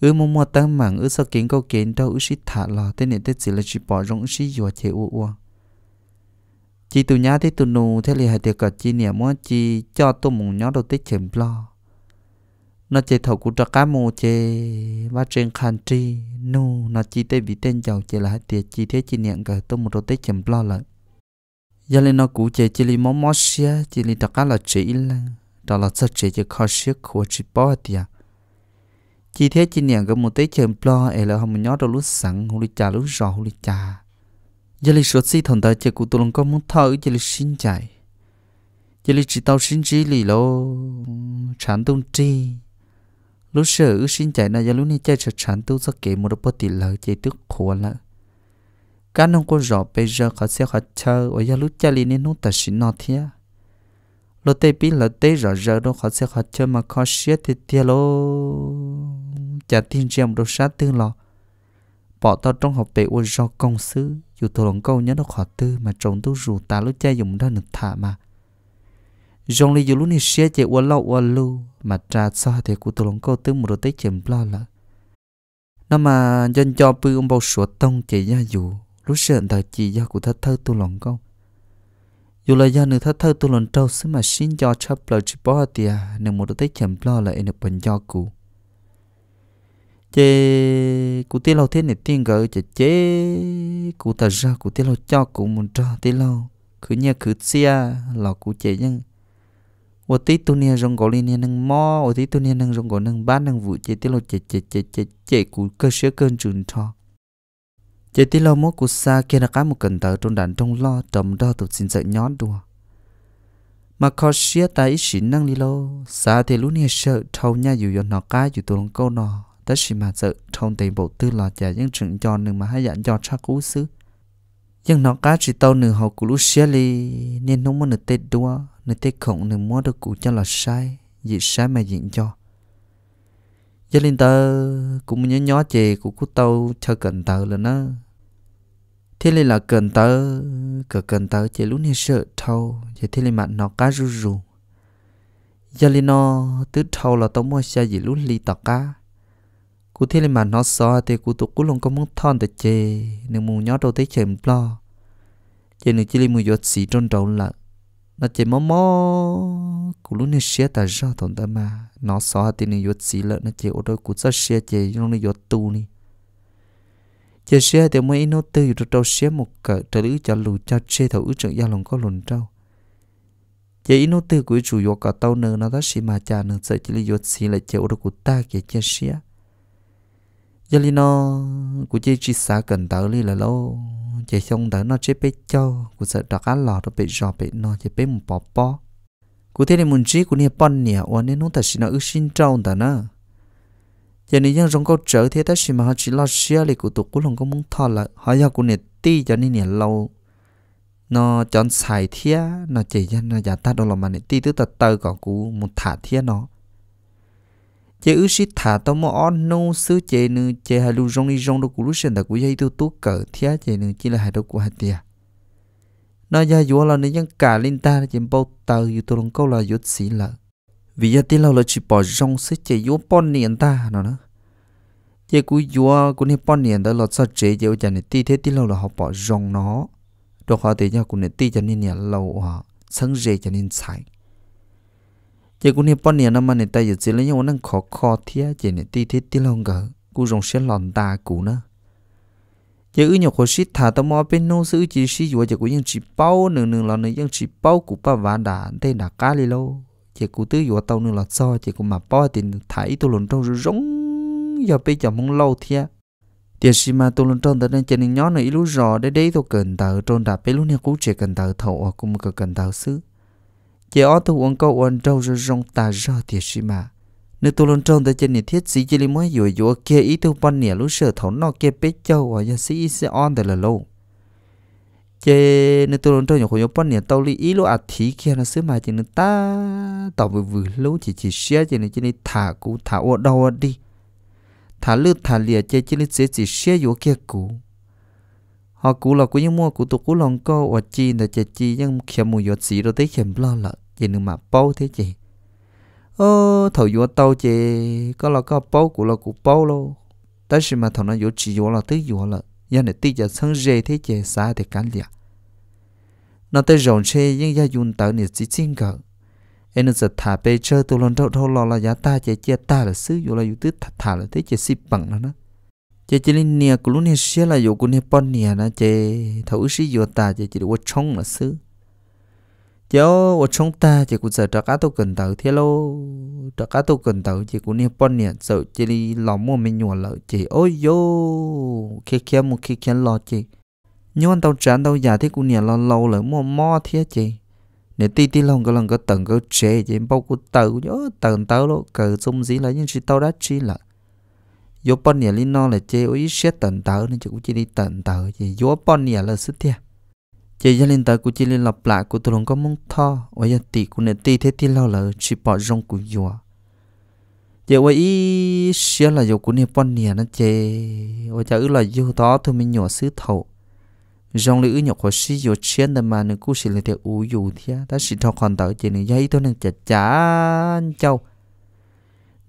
ư mua mua tăng mảng ư sao kiến câu kiến đâu ư xí thả lò tên này tên chỉ là chỉ bỏ rong ư xí yếu chế u u chỉ tụ nhá thì tụ nụ thế li hai tiệc cả chỉ niệm mua chỉ cho tụ mùng nhó đầu tích chìm lo nó chế thầu cũng cho cá mù chế và trên khăn tri nu nó chỉ tên vị tên giàu chế là hai tiệc chỉ thế chỉ niệm cả tụ mùng đầu tích chìm lo lại giờ lên nó cũng chế chỉ li mó mó xia chỉ li đặc cá là chỉ là đó là rất chế chỉ khó xia của chỉ bỏ tiệc chỉ thế chỉ niệm cái một tích chìm lo ấy là không nhó đầu lúc sẵn hú li trà lúc rò hú li trà giờ lịch sử sĩ thần tài chơi cụ tôi có muốn thở giờ lịch sinh chạy giờ lịch chỉ tao sinh trí lì lo chán tung chi lúc sợ sinh chạy này giờ lúc này chơi sợ chán tung sắc kể một đôi bát tỷ lợ chơi tức khổ lợ cá nông có rõ bây giờ khó sẽ khó chờ ở giờ lúc chơi lì nên nó ta sinh nó thia lô tê bí lô tê rõ giờ đâu khó sẽ khó chơi mà khó xía thì tia lo, chả tin riêng đồ sát tương lo bỏ tao trong học bệ ôi do công sư dù tổ lòng câu nhớ nó khó tư mà trồng tôi rủ ta lúc cha dùng đó được thả mà dòng lý dù lúc này xe chạy ua lâu ua lưu mà trà xa thì cụ tổ lòng câu tư một đôi tới chìm lo lạ nó mà dân cho bư ông bầu sủa tông chạy ra dù lúc sợ đời chỉ ra cụ thất thơ tu lòng câu dù là do nửa thất thơ tu lòng trâu xứ mà xin cho chấp lời chỉ bỏ thì à nếu một đôi tới chìm lo lại được bình cho cụ chế cụ tiết lâu thế này tiền gỡ chế chế cụ ta ra cụ tiết lâu cho cụ muốn cho tiết lâu cứ nhà cứ xia lò cụ chế nhưng ô tí tu nia rong gò liên nia nâng mò ô tí tu nia nâng rong gò nâng bát nâng vụ chế tiết lâu chế chế chế chế chế cụ cơ sửa cơn trường cho chế tiết lâu mốt cụ xa kia là cái một cần tờ trong đàn trong lo trầm đo tụt xin sợ nhón đùa mà khó xia ta ít xỉn năng đi lâu xa thì lũ nia sợ thâu nha dù yon nọ cá dù tụi lòng câu nọ tất xì mà sợ trong tiền bộ tư lò chả những chuyện cho nương mà hay dặn cho cha cú xứ nhưng nó cá chỉ tao nửa hậu của lũ xia li nên nó muốn nửa tết đua nửa tết khổng nửa mua được cụ cho là sai dị sai mà diện cho gia linh tơ cũng nhớ nhó chè của cụ tao cho cần tờ là nó thế là là cần tờ cờ cần tờ chè lúc này sợ thâu chè thế là mặt nó cá rù rù gia linh nó tứ thâu là tao mua xe gì lúc li tọt cá cú thế mà nó xóa thì cú tụ cú lông có muốn thon để chê nếu muốn nhớ đâu thấy chèm lo chê nếu chỉ li muốn giọt xì trôn đầu là nó chê mò mò cú lúc này xé ta ra thằng ta mà nó xóa thì nếu giọt xì lợn nó chê ở đâu cú sao xé chê trong này giọt tu ni chê xé thì mới nó tư rồi đâu xé một cỡ trở lưỡi cho lù cho chê thầu ước trưởng gia lòng có lồn trâu chỉ ít nốt tư của chủ giọt cả tàu nơ nó đã xì mà cha nơ sợ chỉ là giọt xì là chế ô đồ cú ta kia chia sẻ giờ li nó của chị chị xã cần tới li là lâu chị xong tới nó chế bé cho của sợ đặt á lò nó bé giò bé nó chế bé một bò bò của thế này muốn trí của nè bón nè oan nên nó thật sự nó ước xin trâu ta nữa giờ này dân trong câu trở thế ta xin mà họ chỉ lo xia li của tụ của lòng có muốn thọ là họ do của nè ti cho nên nè lâu nó chọn xài thia nó chỉ cho nó giả ta đâu là mà nè ti tức tật tơ có của một thả thia nó chế ư sĩ thả tao mò on nô sứ chế nữ chế hai lu rong đi rong đâu cú lu sen ta cú dây tu tu cỡ thía chế nữ chỉ là hai đâu của hai tia nó ra dù là nữ nhân cả linh ta chế bao tờ dù tu lòng câu là dù sĩ lợ vì giờ tiên lâu là chỉ bỏ rong sứ chế dù pon niên ta nó nữa chế cú dù của niệm pon niên đó là sao chế chế cho nên ti thế tiên lâu là họ bỏ rong nó đâu họ thì cho của niệm ti cho nên niệm lâu họ sân rề cho nên sai chỉ cũng nên bọn nhà nó mà này tay giờ chỉ lấy nhau năng khó khó thế chỉ này ti thế ti lòng cả cú rồng sẽ lòn ta cũ nữa chỉ ư nhau khó xít thả tao mò bên nô sư chỉ xí vừa chỉ cũng ยัง chỉ nương nửa nửa những chỉ bao cũ ba ván đã thế đã cá li lâu chỉ cú tứ vừa tao nương lòn so chỉ cũng mà bao thì thải tôi lồn trong rồi giờ bây giờ mong lâu thế tiền xí mà tôi luôn trong tới nên nhớ nhỏ này lúc rõ để đấy tôi cần tờ trôn đã bé lúc này cũng chỉ cần tờ thầu cũng cần tờ xứ chỉ ở tu uống câu uống trâu rồi rong ta ra thì sĩ mà nếu tôi luôn trông tới trên này thiết sĩ chỉ lấy mỗi dùi dùa kia ý tôi ban nè lúc sợ thấu nó kia bế châu và giờ sĩ sẽ on từ là lâu chế nếu tôi luôn trông nhiều khối bắn nè tao lý ý lúc à thí kia nó xứ mà chỉ nên ta tao vừa vừa lâu chỉ chỉ xé chỉ nên chỉ nên thả cú thả ở đâu đi thả lướt thả lìa chế chỉ này sẽ chỉ xé dùa kia cú họ cú là cú những mua cú tụ cú lòng câu ở chi là chè chi những khiêm mùi giọt xì rồi thấy khiêm lo lợ chỉ nên mà bao thế chị ơ thầu giọt tàu chị có là có bao cú là cú bao lô ta xí mà thầu nó giọt chỉ giọt là tới giọt lợ nhưng này tí giờ sân rề thế chị xa thì cán liệt nó tới rộn xe nhưng gia dụng tàu này chỉ xin cỡ em nó sẽ thả bê chơi tụ lần đâu đâu lo là giá ta chị chia ta là xứ giọt là dù tứ thả là thế chị xí bằng nó chế chế linh nia cũng luôn này xia là dù cũng này bọn nia na chế thấu sĩ dù ta chế chỉ được chong là xứ chế ô chong ta chế cũng sợ trắc cá tôi cần tàu thế lô trả cá tôi cần tàu chế cũng này bọn nia sợ chế đi lòng mua mình nhua lợ chế ôi yo kia kia một kia kia lo chế nhưng tao chán tao già thế cũng nia lo lâu lợ mua mò thế chế nè tí tí lòng cái lòng cái tầng cái chế chế bao cái tàu nhớ tầng tàu lo cờ chung gì là những chuyện tao đã chi lại yo pon nia li no là chế ôi xe tận tờ nên chú chỉ đi tận tờ chỉ yo pon nia là sức thiệt chế gia linh tờ của chỉ lên lặp lại của tôi không có mong tho ôi giờ tỷ của nè tỷ thế thì lâu là chỉ bỏ rong của yo chế ôi ý xe là yo của nè pon nia nó chế ôi chả ư là yo đó thôi mình nhỏ sức thầu rong lữ nhỏ của sĩ yo chiến đầm mà nè cú sĩ là thế u yo thiệt ta sĩ thọ còn tờ chế nè dây tôi nè chả chán châu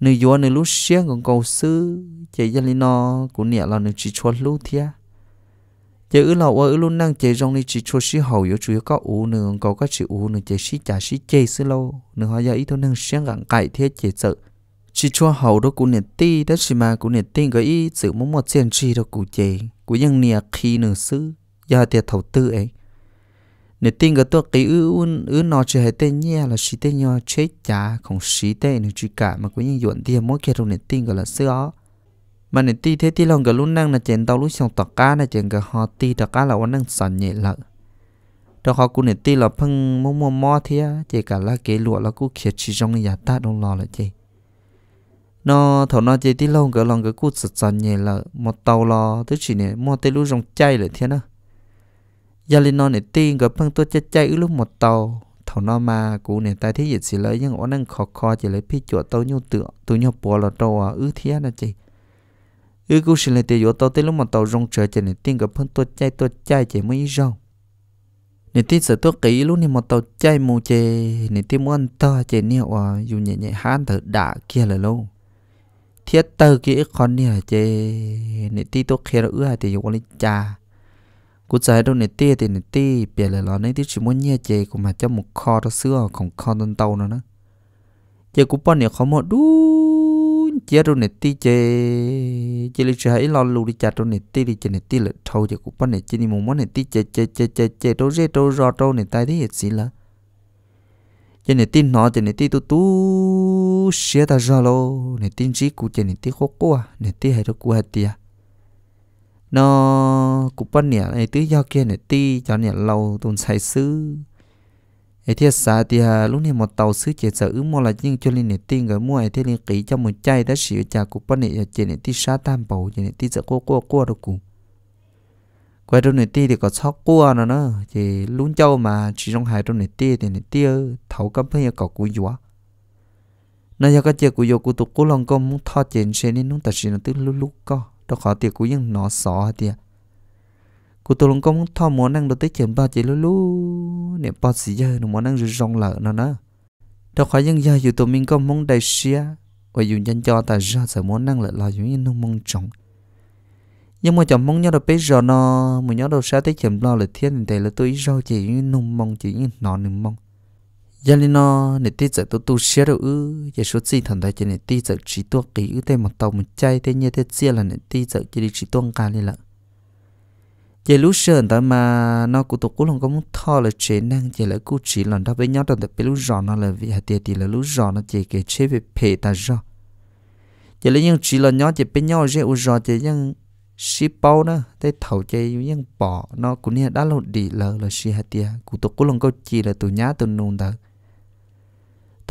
nữ yếu nữ lúc xia còn cầu sư chạy ra lên nó cũng là nữ chỉ cho lúc thia chạy ư lầu ư luôn năng chạy trong nữ chỉ cho xí hậu yếu chủ yếu có u nữ còn có chỉ u nữ chạy xí chả xí chạy xí lâu nữ họ giờ ít thôi năng xia gặn cãi thế chạy sợ chỉ cho hậu đó cũng nhiệt ti đó chỉ mà cũng nhiệt tin cái ý sự muốn một tiền chi đó cũng chạy nhà khi nữ sư giờ tiệt thầu tư ấy nếu tin cái tôi cái ư un ư nó chỉ hay tên nhẹ là chỉ tên nhau chết chả không chỉ tên nữa chỉ cả mà cũng những dọn tiền mỗi kia rồi nếu tin cái là sữa mà nếu tin thế thì lòng cái lúc năng là chuyện tao lúc xong tọt cá là chuyện cái họ tin tọt cá là vẫn năng sẵn nhẹ lợ đó họ cũng nếu tin là phăng mua mua mò thế chỉ cả là cái lụa là cũng khiết chỉ trong nhà ta đông lò là chị nó thầu nó chỉ tin lòng cái lòng cái cũng sẵn nhẹ lợ một tàu lò tức chỉ nè mua tới lúc trong chay lại thế nữa ยาลินอนเนี่ยตีกับเพิ่งตัวจะใจอึลุหมดเตาเท่านอมากูเนี่ยตายที่หยิดสิเลยยังอ้อนั่งขอคอจะเลยพี่จวดเตายู่เตือตัวยู่ปัวหลอดตัวอื้อเทียนะจีอื้อกูสิเลยเตียวเตาเตลุหมดเตารงเจอจะเนี่ยตีกับเพิ่งตัวใจตัวใจจะไม่ย่องนี่ที่สุดตัวกี lúc này một tàu chạy mù chê นี่ที่ muốn to chê nhiều à dù nhẹ nhẹ hán thở đã kia là lâu thiết tờ kia con nè chê นี่ที่ตัว kia là ưa thì dù con lấy cha cú trái đâu này tia thì này tia bè lại lo này thì chỉ muốn nhẹ chè của mà cho một kho đó xưa không kho tân tàu nữa nữa giờ cú bắn này khó một đu chia đâu này tia chè chè lịch sử hãy lo lù đi chặt đâu này tia đi chè này tia lại thâu giờ cú bắn này chỉ đi một món này tia chè chè chè chè chè đâu rê đâu rò đâu này tai thì hết gì là chè này tin nó chè này tia tu tu xia ta ra lo này tin chỉ cú chè này tia khó quá này tia hay đâu cú hay tia nó cũng bắt nè ấy tứ do kia này ti cho nè lâu tồn sai sứ ấy thiệt xa thì à, lúc này một tàu sứ chạy sợ ứng mua là nhưng cho nên này tiên rồi mua ấy thế liền kỹ cho một chai đã sử cho cũng bắt nè chạy này ti sa tam bầu chạy này ti sợ cua cua cua đâu cũng quay trong này ti thì có sót cua nữa nữa thì lún châu mà chỉ trong hai trong này ti thì này ti thấu cắm phải có cua dúa nó do cái chuyện của vô của tụ của lòng công muốn thoát chuyện xe nên nó ta chỉ là tức lúc lúc co đó khó tiệt của những nó xó hả tiệt cô tôi cũng không thọ muốn năng đầu tới chém ba chỉ lú lú nè ba gì giờ nó muốn năng rồi rong lợ nó nữa đó khó những giờ dù tụi mình có muốn đầy xia và dù chân cho ta ra sợ muốn năng lợi lo giống như nó mong trọng nhưng mà chồng mong nhớ được bây giờ nó mà nhớ đâu sao tới chém lo là thiên thì là tôi ý rau chỉ như nó mong chỉ như nó nương mong giờ nên nó nè tí giờ tôi tu sửa rồi ư giờ số gì thằng đấy giờ nè tiết giờ chỉ tua kỹ ư thế một tàu một chay thế như thế chia là nè tí giờ chỉ đi chỉ tua cả đi lợ giờ lúc sửa đó mà nó cũng tụt cũng không có muốn thò là chế năng giờ là cũng chỉ là đó với nhau đó tại lúc rõ nó là vì hạt tiền thì là lúc rõ nó chỉ cái chế về phe ta rõ giờ lấy những chỉ là nhau chỉ bên nhau dễ u rõ chỉ những xí bao nó thế thầu chơi những bỏ nó cũng như đã lâu đi lợ là xí hạt tiền cũng tụt cũng không có chỉ là tụi nhá tụi nung đó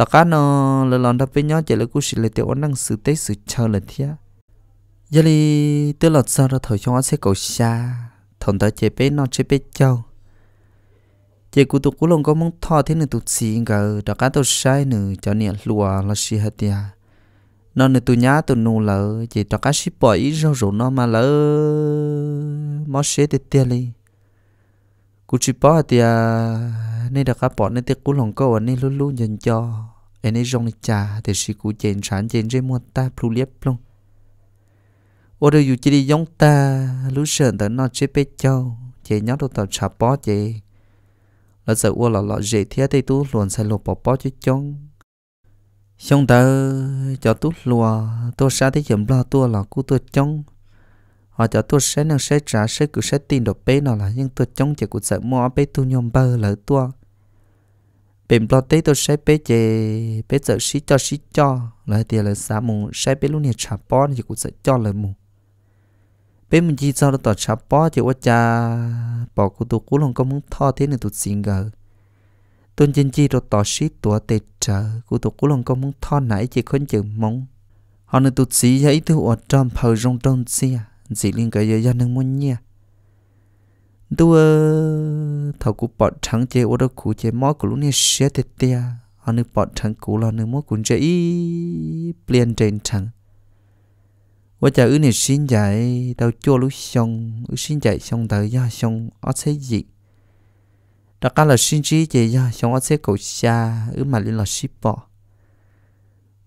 ta cá nó là lần đầu bên nhau chỉ là cú xì lệ tiểu ăn năng sự tế sự chờ lần thia giờ thì tớ lọt sau ra thời trong ăn sẽ cầu xa thằng ta chế bé nó chế bé châu chế cú tụ cú lông có muốn thọ thế này tụ xì ngờ ta cá tụ sai nữa cho nè lùa là xì hạt tia nó nè tụ nhá tụ nô lỡ chế ta cá xí bỏ ý rau rau nó mà lỡ mà xế tê tia li cú chỉ bỏ hạt tia nên ta cá bỏ nên tê cú lông câu anh nên luôn luôn dành cho em ấy rong cha thì sĩ cụ chèn sản chèn rê mua ta plu liếp luôn ô đời dù chỉ đi giống ta lú sờn tới nó chế bê chao chế nhó đồ tàu chà bó chế là sợ ô lọ lọ dễ thế thì tú luồn sai lột bỏ bó chứ chông xong ta cho tú lùa tôi xa thì chậm la tôi là cú tôi chông họ cho tôi sẽ năng sẽ trả sẽ cứ sẽ tin được bé nào là nhưng tôi chông chỉ cũng sợ mua bé tôi nhom bơ lỡ tôi bình lo tết tôi sẽ bé chè bé sợ xí cho xí cho lời tiền lời xã mù sẽ bé luôn này chả bó thì cũng sẽ cho lời mù bé mình chỉ cho được tỏ chả bó thì quá cha bỏ của tôi cố lòng có muốn tho thế này tôi xin gờ tôi chân chi rồi tỏ xí tủa tệ trở của tôi cố lòng có muốn tho nãy chỉ khốn chừng mong họ nên tôi xí thấy tôi ở trong phờ rong trong xe chỉ à, liên cái giờ gia đình muốn nhỉ đua thầu cú bọt trắng chế ô đâu cú chế mó của lúc này xé tê tê họ nữ bọt trắng cú là nữ mó cũng chế ý liền trên trắng và chả ư này xin dạy tao chua lúc xong ư xin dạy xong tới ya xong ở sẽ gì đó cả là xin chí chế ya xong ở sẽ cầu xa ư mà lên là ship bỏ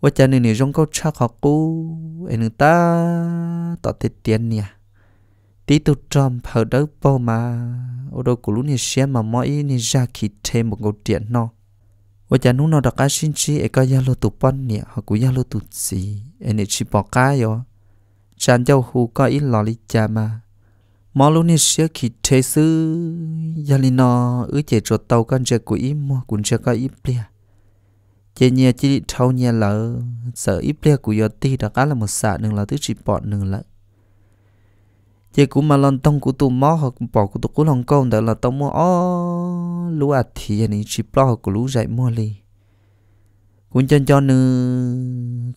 và chả nữ này trong câu chắc họ cú em ta tao tê tiền nha tí tu trộm hở đỡ bò mà ô đô của lúc này xem mà mọi nên ra khi thêm một ngô điện nó và chả nút nó đặt á xin chi ấy có gia lô tụ bắn nè họ cũng gia lô tụ gì ấy nè chỉ bỏ cái rồi chán cháu hù có ít lò lý cha mà mọi lúc này xem khi thêm sư gia lý nó ứ chế trột tàu con chơi của ít mua cũng chơi có ít bia chế nhà chỉ thâu nhà lỡ sợ ít bia của giờ ti đặc á là một xã nương là tứ chỉ bỏ nương lại chị cũng mà lần tông của tụ mò hoặc bỏ của tụ của lòng công đó là tông mò ó lúa à thì anh chỉ bỏ họ của lúa dạy mò li cũng chân cho nữ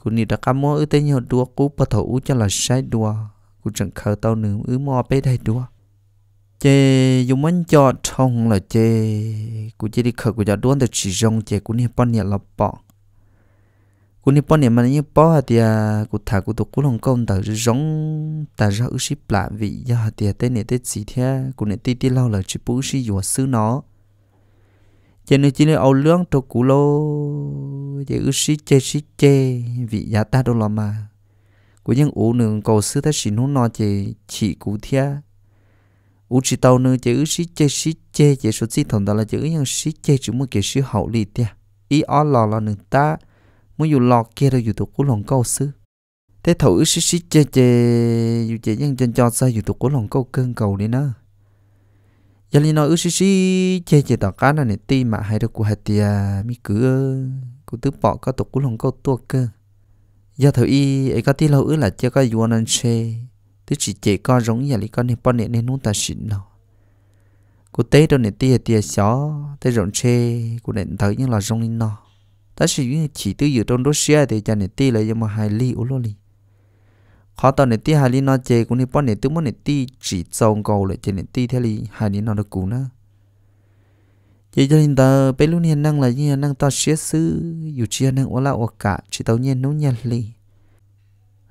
cũng như đã cam mò ư tên nhiều đua cú bắt thủ cho là sai đua cũng chẳng khờ tao nữ ư mò bé đây đua chê dùng món cho thông là chê cũng chỉ đi khờ của giờ đua được chỉ rong chê cũng như bao nhiêu là bỏ cú ni bọn mà như bỏ hạt tiề cú thả cú tục cú lòng công tàu chứ giống ta ra ư ship lạ vị do hạt tiề tên này tên gì thế cú này tê tê lâu là chỉ bú shi dùa xứ nó cho nên chỉ là âu lương cho cú lô chỉ ư shi chê shi chê vị giá ta đâu là mà cú nhân ủ nương cầu xứ ta xỉn hôn nó chỉ chỉ cú thế ủ chỉ tàu nương chỉ ư shi chê shi chê chỉ số chỉ thằng đó là chỉ ư nhân shi chê chỉ muốn kể shi hậu lì tiề ý ó lò là nương ta muốn dù lò kia rồi dù tụ của lòng câu xứ thế thử xí xí chê chê dù chê nhân chân cho sao dù tụ của lòng câu cơn cầu đi nữa giờ li nói xí xí chê chê tao cá này ti mà hay được của hạt tia à, mi cửa của tứ bỏ có tụ của lòng câu tua cơ giờ thử y ấy có tí lâu ứ là chưa có dù anh chê tứ chỉ chê con giống giờ li con này bỏ này nên nuốt ta xịn nào của tế đâu này tia tia à xó tế rộn chê của nền thử những là rong linh nào ta sử dụng chỉ từ dự trong Russia thì cho nên ti lại mà hai li ô lô li khó tao nên ti hai li nó chê cũng nên bọn nên tứ món nên ti chỉ trồng cầu lại cho nên ti theo li hai li nó được cũ nữa chỉ cho nên ta bây lúc hiện năng là như năng ta sẽ xứ dù chỉ năng ô la ô cả chỉ tao nhiên nấu nhạt li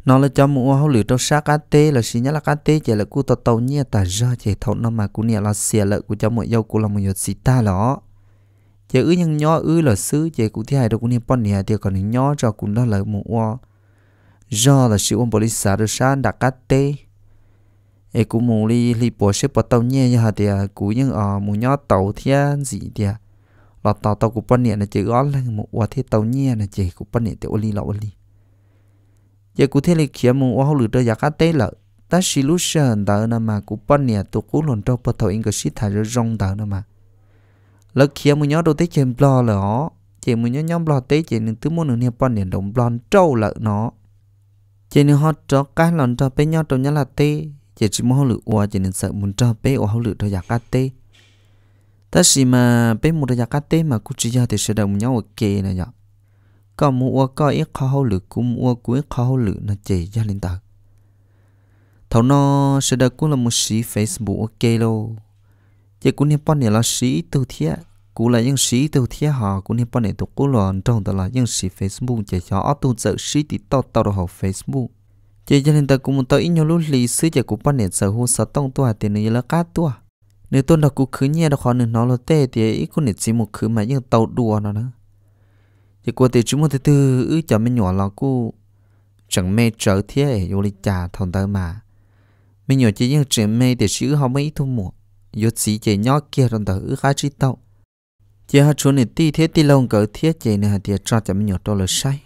nó là cho mua hậu lửa trong sát cá tê là xí nhá là cá tê chỉ là cú tạo tàu nhia ta ra chỉ thấu nó mà cú nhẹ là xìa lợ của cho mọi dâu cú là một giọt xì ta đó chế ư nhưng nhó ư là xứ chế cụ thi hài đâu cũng niệm bọn nè thì còn nhó cho cũng đó là một o do là sự ông bồi xã được xa đặt cát tê ấy cũng mù li li bỏ xếp bỏ tàu nhẹ như hạt thì cũng nhưng ở ờ, mù nhó tàu thiên gì thì là tàu tàu của bọn nè là chỉ ó là một o thế tàu nhẹ là chỉ của bọn nè thì ô li là ô li giờ cũng thế là khi mù o hậu lửa ra cát tê là ta solution đó là mà cụ bọn nè tụ cũng lần đầu bắt đầu anh cái xí thay rồi rong đó là mà lỡ kia mu nhớ đồ tế chèn bò lỡ chỉ mu nhớ nhóm bò tế chỉ những thứ muốn nửa bọn điện động bò trâu lỡ nó chỉ những họ cho cái lòn cho bé nhau trong nhà là tế chỉ chỉ muốn lựa qua chỉ nên sợ muốn cho bé ua họ lựa thôi giặc cá tế. ta chỉ mà bé muốn thôi giặc cá tê mà cứ chỉ cho thì sẽ đồng nhau ok nè nhở có mua qua có ít khó họ lựa cũng mua cuối khó họ lựa nó chỉ gia đình ta. thầu nó sẽ được cũng là một sĩ Facebook ok luôn giờ cũng niệm bọn này là sĩ tu thiết cú là những sĩ tu thiết họ cũng niệm bọn này tụ cú là trong đó là những sĩ Facebook chỉ cho tu trợ sĩ thì tao tao đó học Facebook chỉ cho nên ta cũng muốn tao ít nhiều lúc lý sư chỉ cũng bọn này sở hữu sáu tông tua thì nó là cá tua nếu tôi đã cú khứ nhẹ đó khó nên nó là tê thì ít cũng nên chỉ một khứ mà những tàu đùa nó nữa chỉ qua thì chúng một thứ tư ư cho mình nhỏ là cú chẳng mê trở thiết ở vô lịch trà thằng ta mà mình nhỏ chỉ những chuyện mê để chứ họ mới ít thu mua yo chỉ chế nhỏ kia rồi tao ứ khá chỉ tao chế hạt chuối này ti thế ti lông cỡ thiết chế này hạt tiệt cho chấm nhỏ to là sai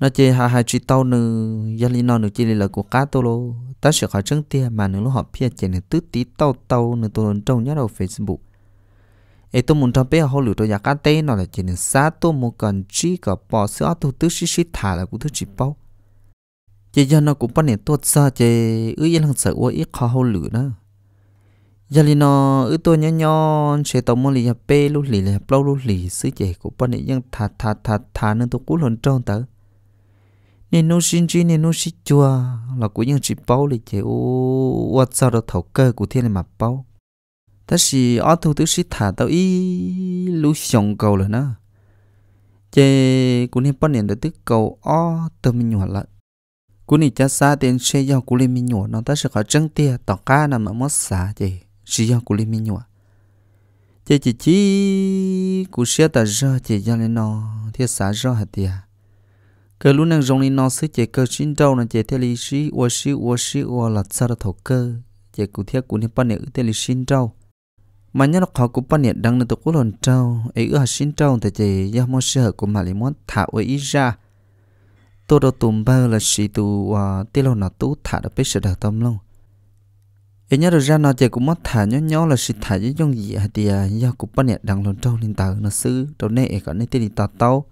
nó chế ha hạt chỉ tao nữ gia linh nó nữ chế là của cá tao lô ta sẽ khỏi trứng tia mà nữ lúc họ phía chế này tứ tí tao tao nữ tôi lần trong nhớ đầu facebook ấy tôi muốn cho bé họ lựa tôi nhà cá tê nó là chế này xa tôi một cần chỉ cả bỏ sữa tôi tứ xí xí thả là cũng thứ chỉ bao chế giờ nó cũng bắt này tốt xa chị, ư yên hàng sợ ua ít khó hậu lửa nữa giờ li nó ư tôi nhớ nhon sẽ tàu mua lì hạt bê lu lì hạt lâu lu lì sứ chè của bọn này nhưng thà thà thà thà nên tôi cú lần tròn tớ nên nó xin chi nên nó xí chua là của những chỉ bao lì chè ô ô sao đó thầu cơ của thiên này mà bao ta xì ở thu tứ xí thả tao ý lu sòng cầu rồi nè. chè của nên bọn này đã tức cầu o tơ mình nhỏ lại của nên cha xa tiền xe do của nên mình nhỏ nó ta sẽ có chân tia tỏ ca nằm ở mất xa chè chỉ Shia của Lê Minh Nhòa Chị chị chị Cụ xe ta rơ chị ra lên nó Thế xá rơ hả tìa Cơ lúc năng rong lên nó Sư chị cơ xin trâu Nó chị thế lý sĩ Ua sĩ ua sĩ ua là sao đó thổ cơ Chị cụ thế cụ nè bà nè ư thế lý xin trâu Mà nhớ học khó cụ bà nè đăng nè tổ cụ lòn trâu Ấy ở hả xin trâu Thế chị ra mô sơ của mà lấy món thả với ra Tôi đồ tùm bơ là sĩ tù à, Tê lâu nó tú thả được biết sự đào tâm luôn ấy nhớ ra nó chỉ cũng mất thả nhỏ nhỏ là xịt thả với trong gì hả thì do cũng bắt nhẹ đằng lồn trâu nên tàu nó sư trâu nè còn nè tiền tàu tàu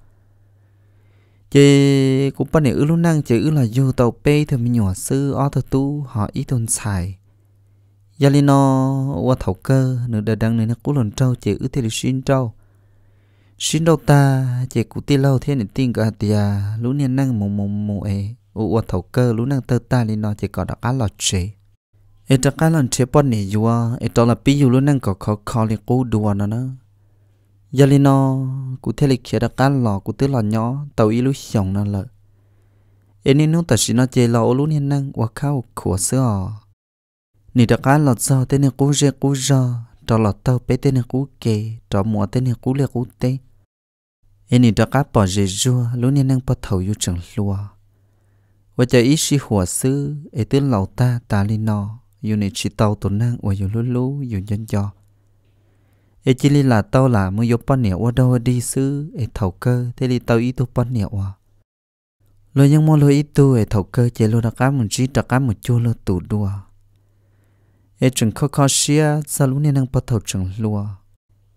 chỉ cũng bắt nhẹ ư lúc năng chỉ ư là dù tàu pe thì mình nhỏ sư o thờ tu họ ít tồn xài gia linh nó qua thầu cơ nửa đời đằng này nó cũng lồn trâu chỉ ư là xin trâu xin đâu ta chỉ cũng tin lâu thế này tin cả thì lúc nè năng mù mù mù ấy u qua thầu cơ lúc năng tơ ta linh nó chỉ còn đặc á lọt chế ta cá lần chế bớt nỉ yua ta là pi yu luôn năng có khó khó li cú đua nó nó giờ li nó cụ thể là kia ta cá lọ, cụ tới lò nhỏ tàu y lúc xong nó lợ em nên nó ta chỉ nó chế lọ luôn hiện năng hoặc khâu của sữa nỉ ta cá lò sao tên này cú rê cú rơ trò lò tàu bé tên này cú kề trò mùa tên này cú lẹ cú tê em nỉ ta cá bỏ rê rua luôn hiện năng bỏ thầu yu chẳng lúa và chờ ý sĩ hùa sư ấy e tên lầu ta ta li nó dù này chỉ tàu tổn năng và dù lú lú dù dân cho e chỉ li là tàu là mua vô bắn nẹo ở đâu đi xứ e thầu cơ thế li tàu ít tu bắn nẹo à lo nhưng mà lo ít tu e thầu cơ chỉ lo đặc cá một chỉ đặc cá một chỗ lo tụ đua e chừng khó khó xia sao lúc này năng bắt thầu chừng lúa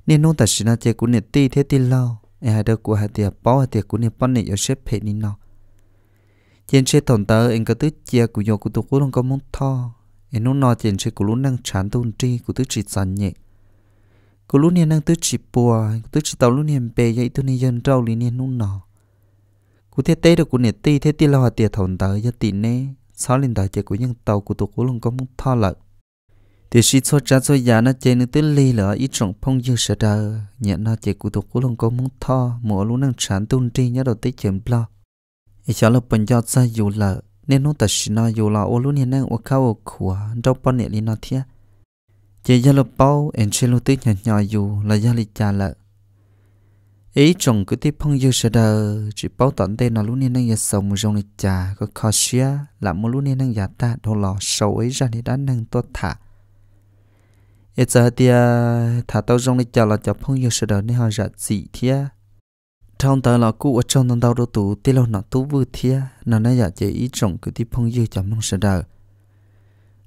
nên nông ta xin chơi cũng nè ti thế ti lâu e hai đứa của hai tiệp bao hai tiệp cũng nè bắn nẹo xếp hệ nín nào trên xe tổng tờ em có tứ chia của yo của tụ cũng không có muốn thò em nó nói chơi của lúc năng chán tôn tri của tứ chỉ sẵn nhẹ của lúc này năng tứ chỉ bùa tứ chỉ tàu lúc này bề dậy tôi này dân trâu lý này nó nọ của thế tế được của nè ti thế ti là hòa tiệt thổn tới gia tì nè sáu lên tài chế của nhân tàu của tổ của lòng công tha lợi thì sĩ cho cha cho già nó chơi nữa tứ ly lỡ ít trọng phong dư sợ đờ nhận nó chơi của tổ của lòng công muốn tha mùa lúc năng chán tôn tri nhớ đầu tới chuyện lo ý cháu là bình do ra dù lợ nên nó ta xin nó dù là ô luôn hiện nay ô khâu khua, đâu bao nhiêu lý nó thia, chỉ gia lo bao anh chơi lo tết nhà nhỏ dù là gia lịch trả lợ ấy chồng cứ tiếp phong yêu sờ đờ chỉ bao tận tên là lúc nên đang giờ sống một dòng lịch trả có khó xia là một lúc nên đang giả ta đồ lò sầu ấy ra thì đã năng to thả ít giờ thì thả tao dòng lịch trả là cho phong yêu sờ đờ nên họ giả gì thia trong tờ là cú ở trong tầng đầu đô tụ tê lâu nó tú vư thia nó nãy dạ giờ chỉ ý trọng cứ tí phong dư chấm mong sợ đời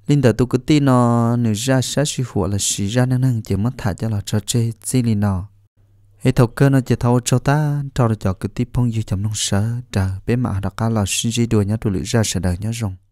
linh tờ tu cứ tí nó nếu ra sát suy hủa là xì ra năng năng chỉ mất thả cho là cho chê xin linh nó hệ thầu cơ nó chỉ thâu cho ta cho là cho cứ tí phong dư chấm mong sợ đời bé mà đã cá là xin gì đùa nhá tụ lựa ra sợ đời nhá rồng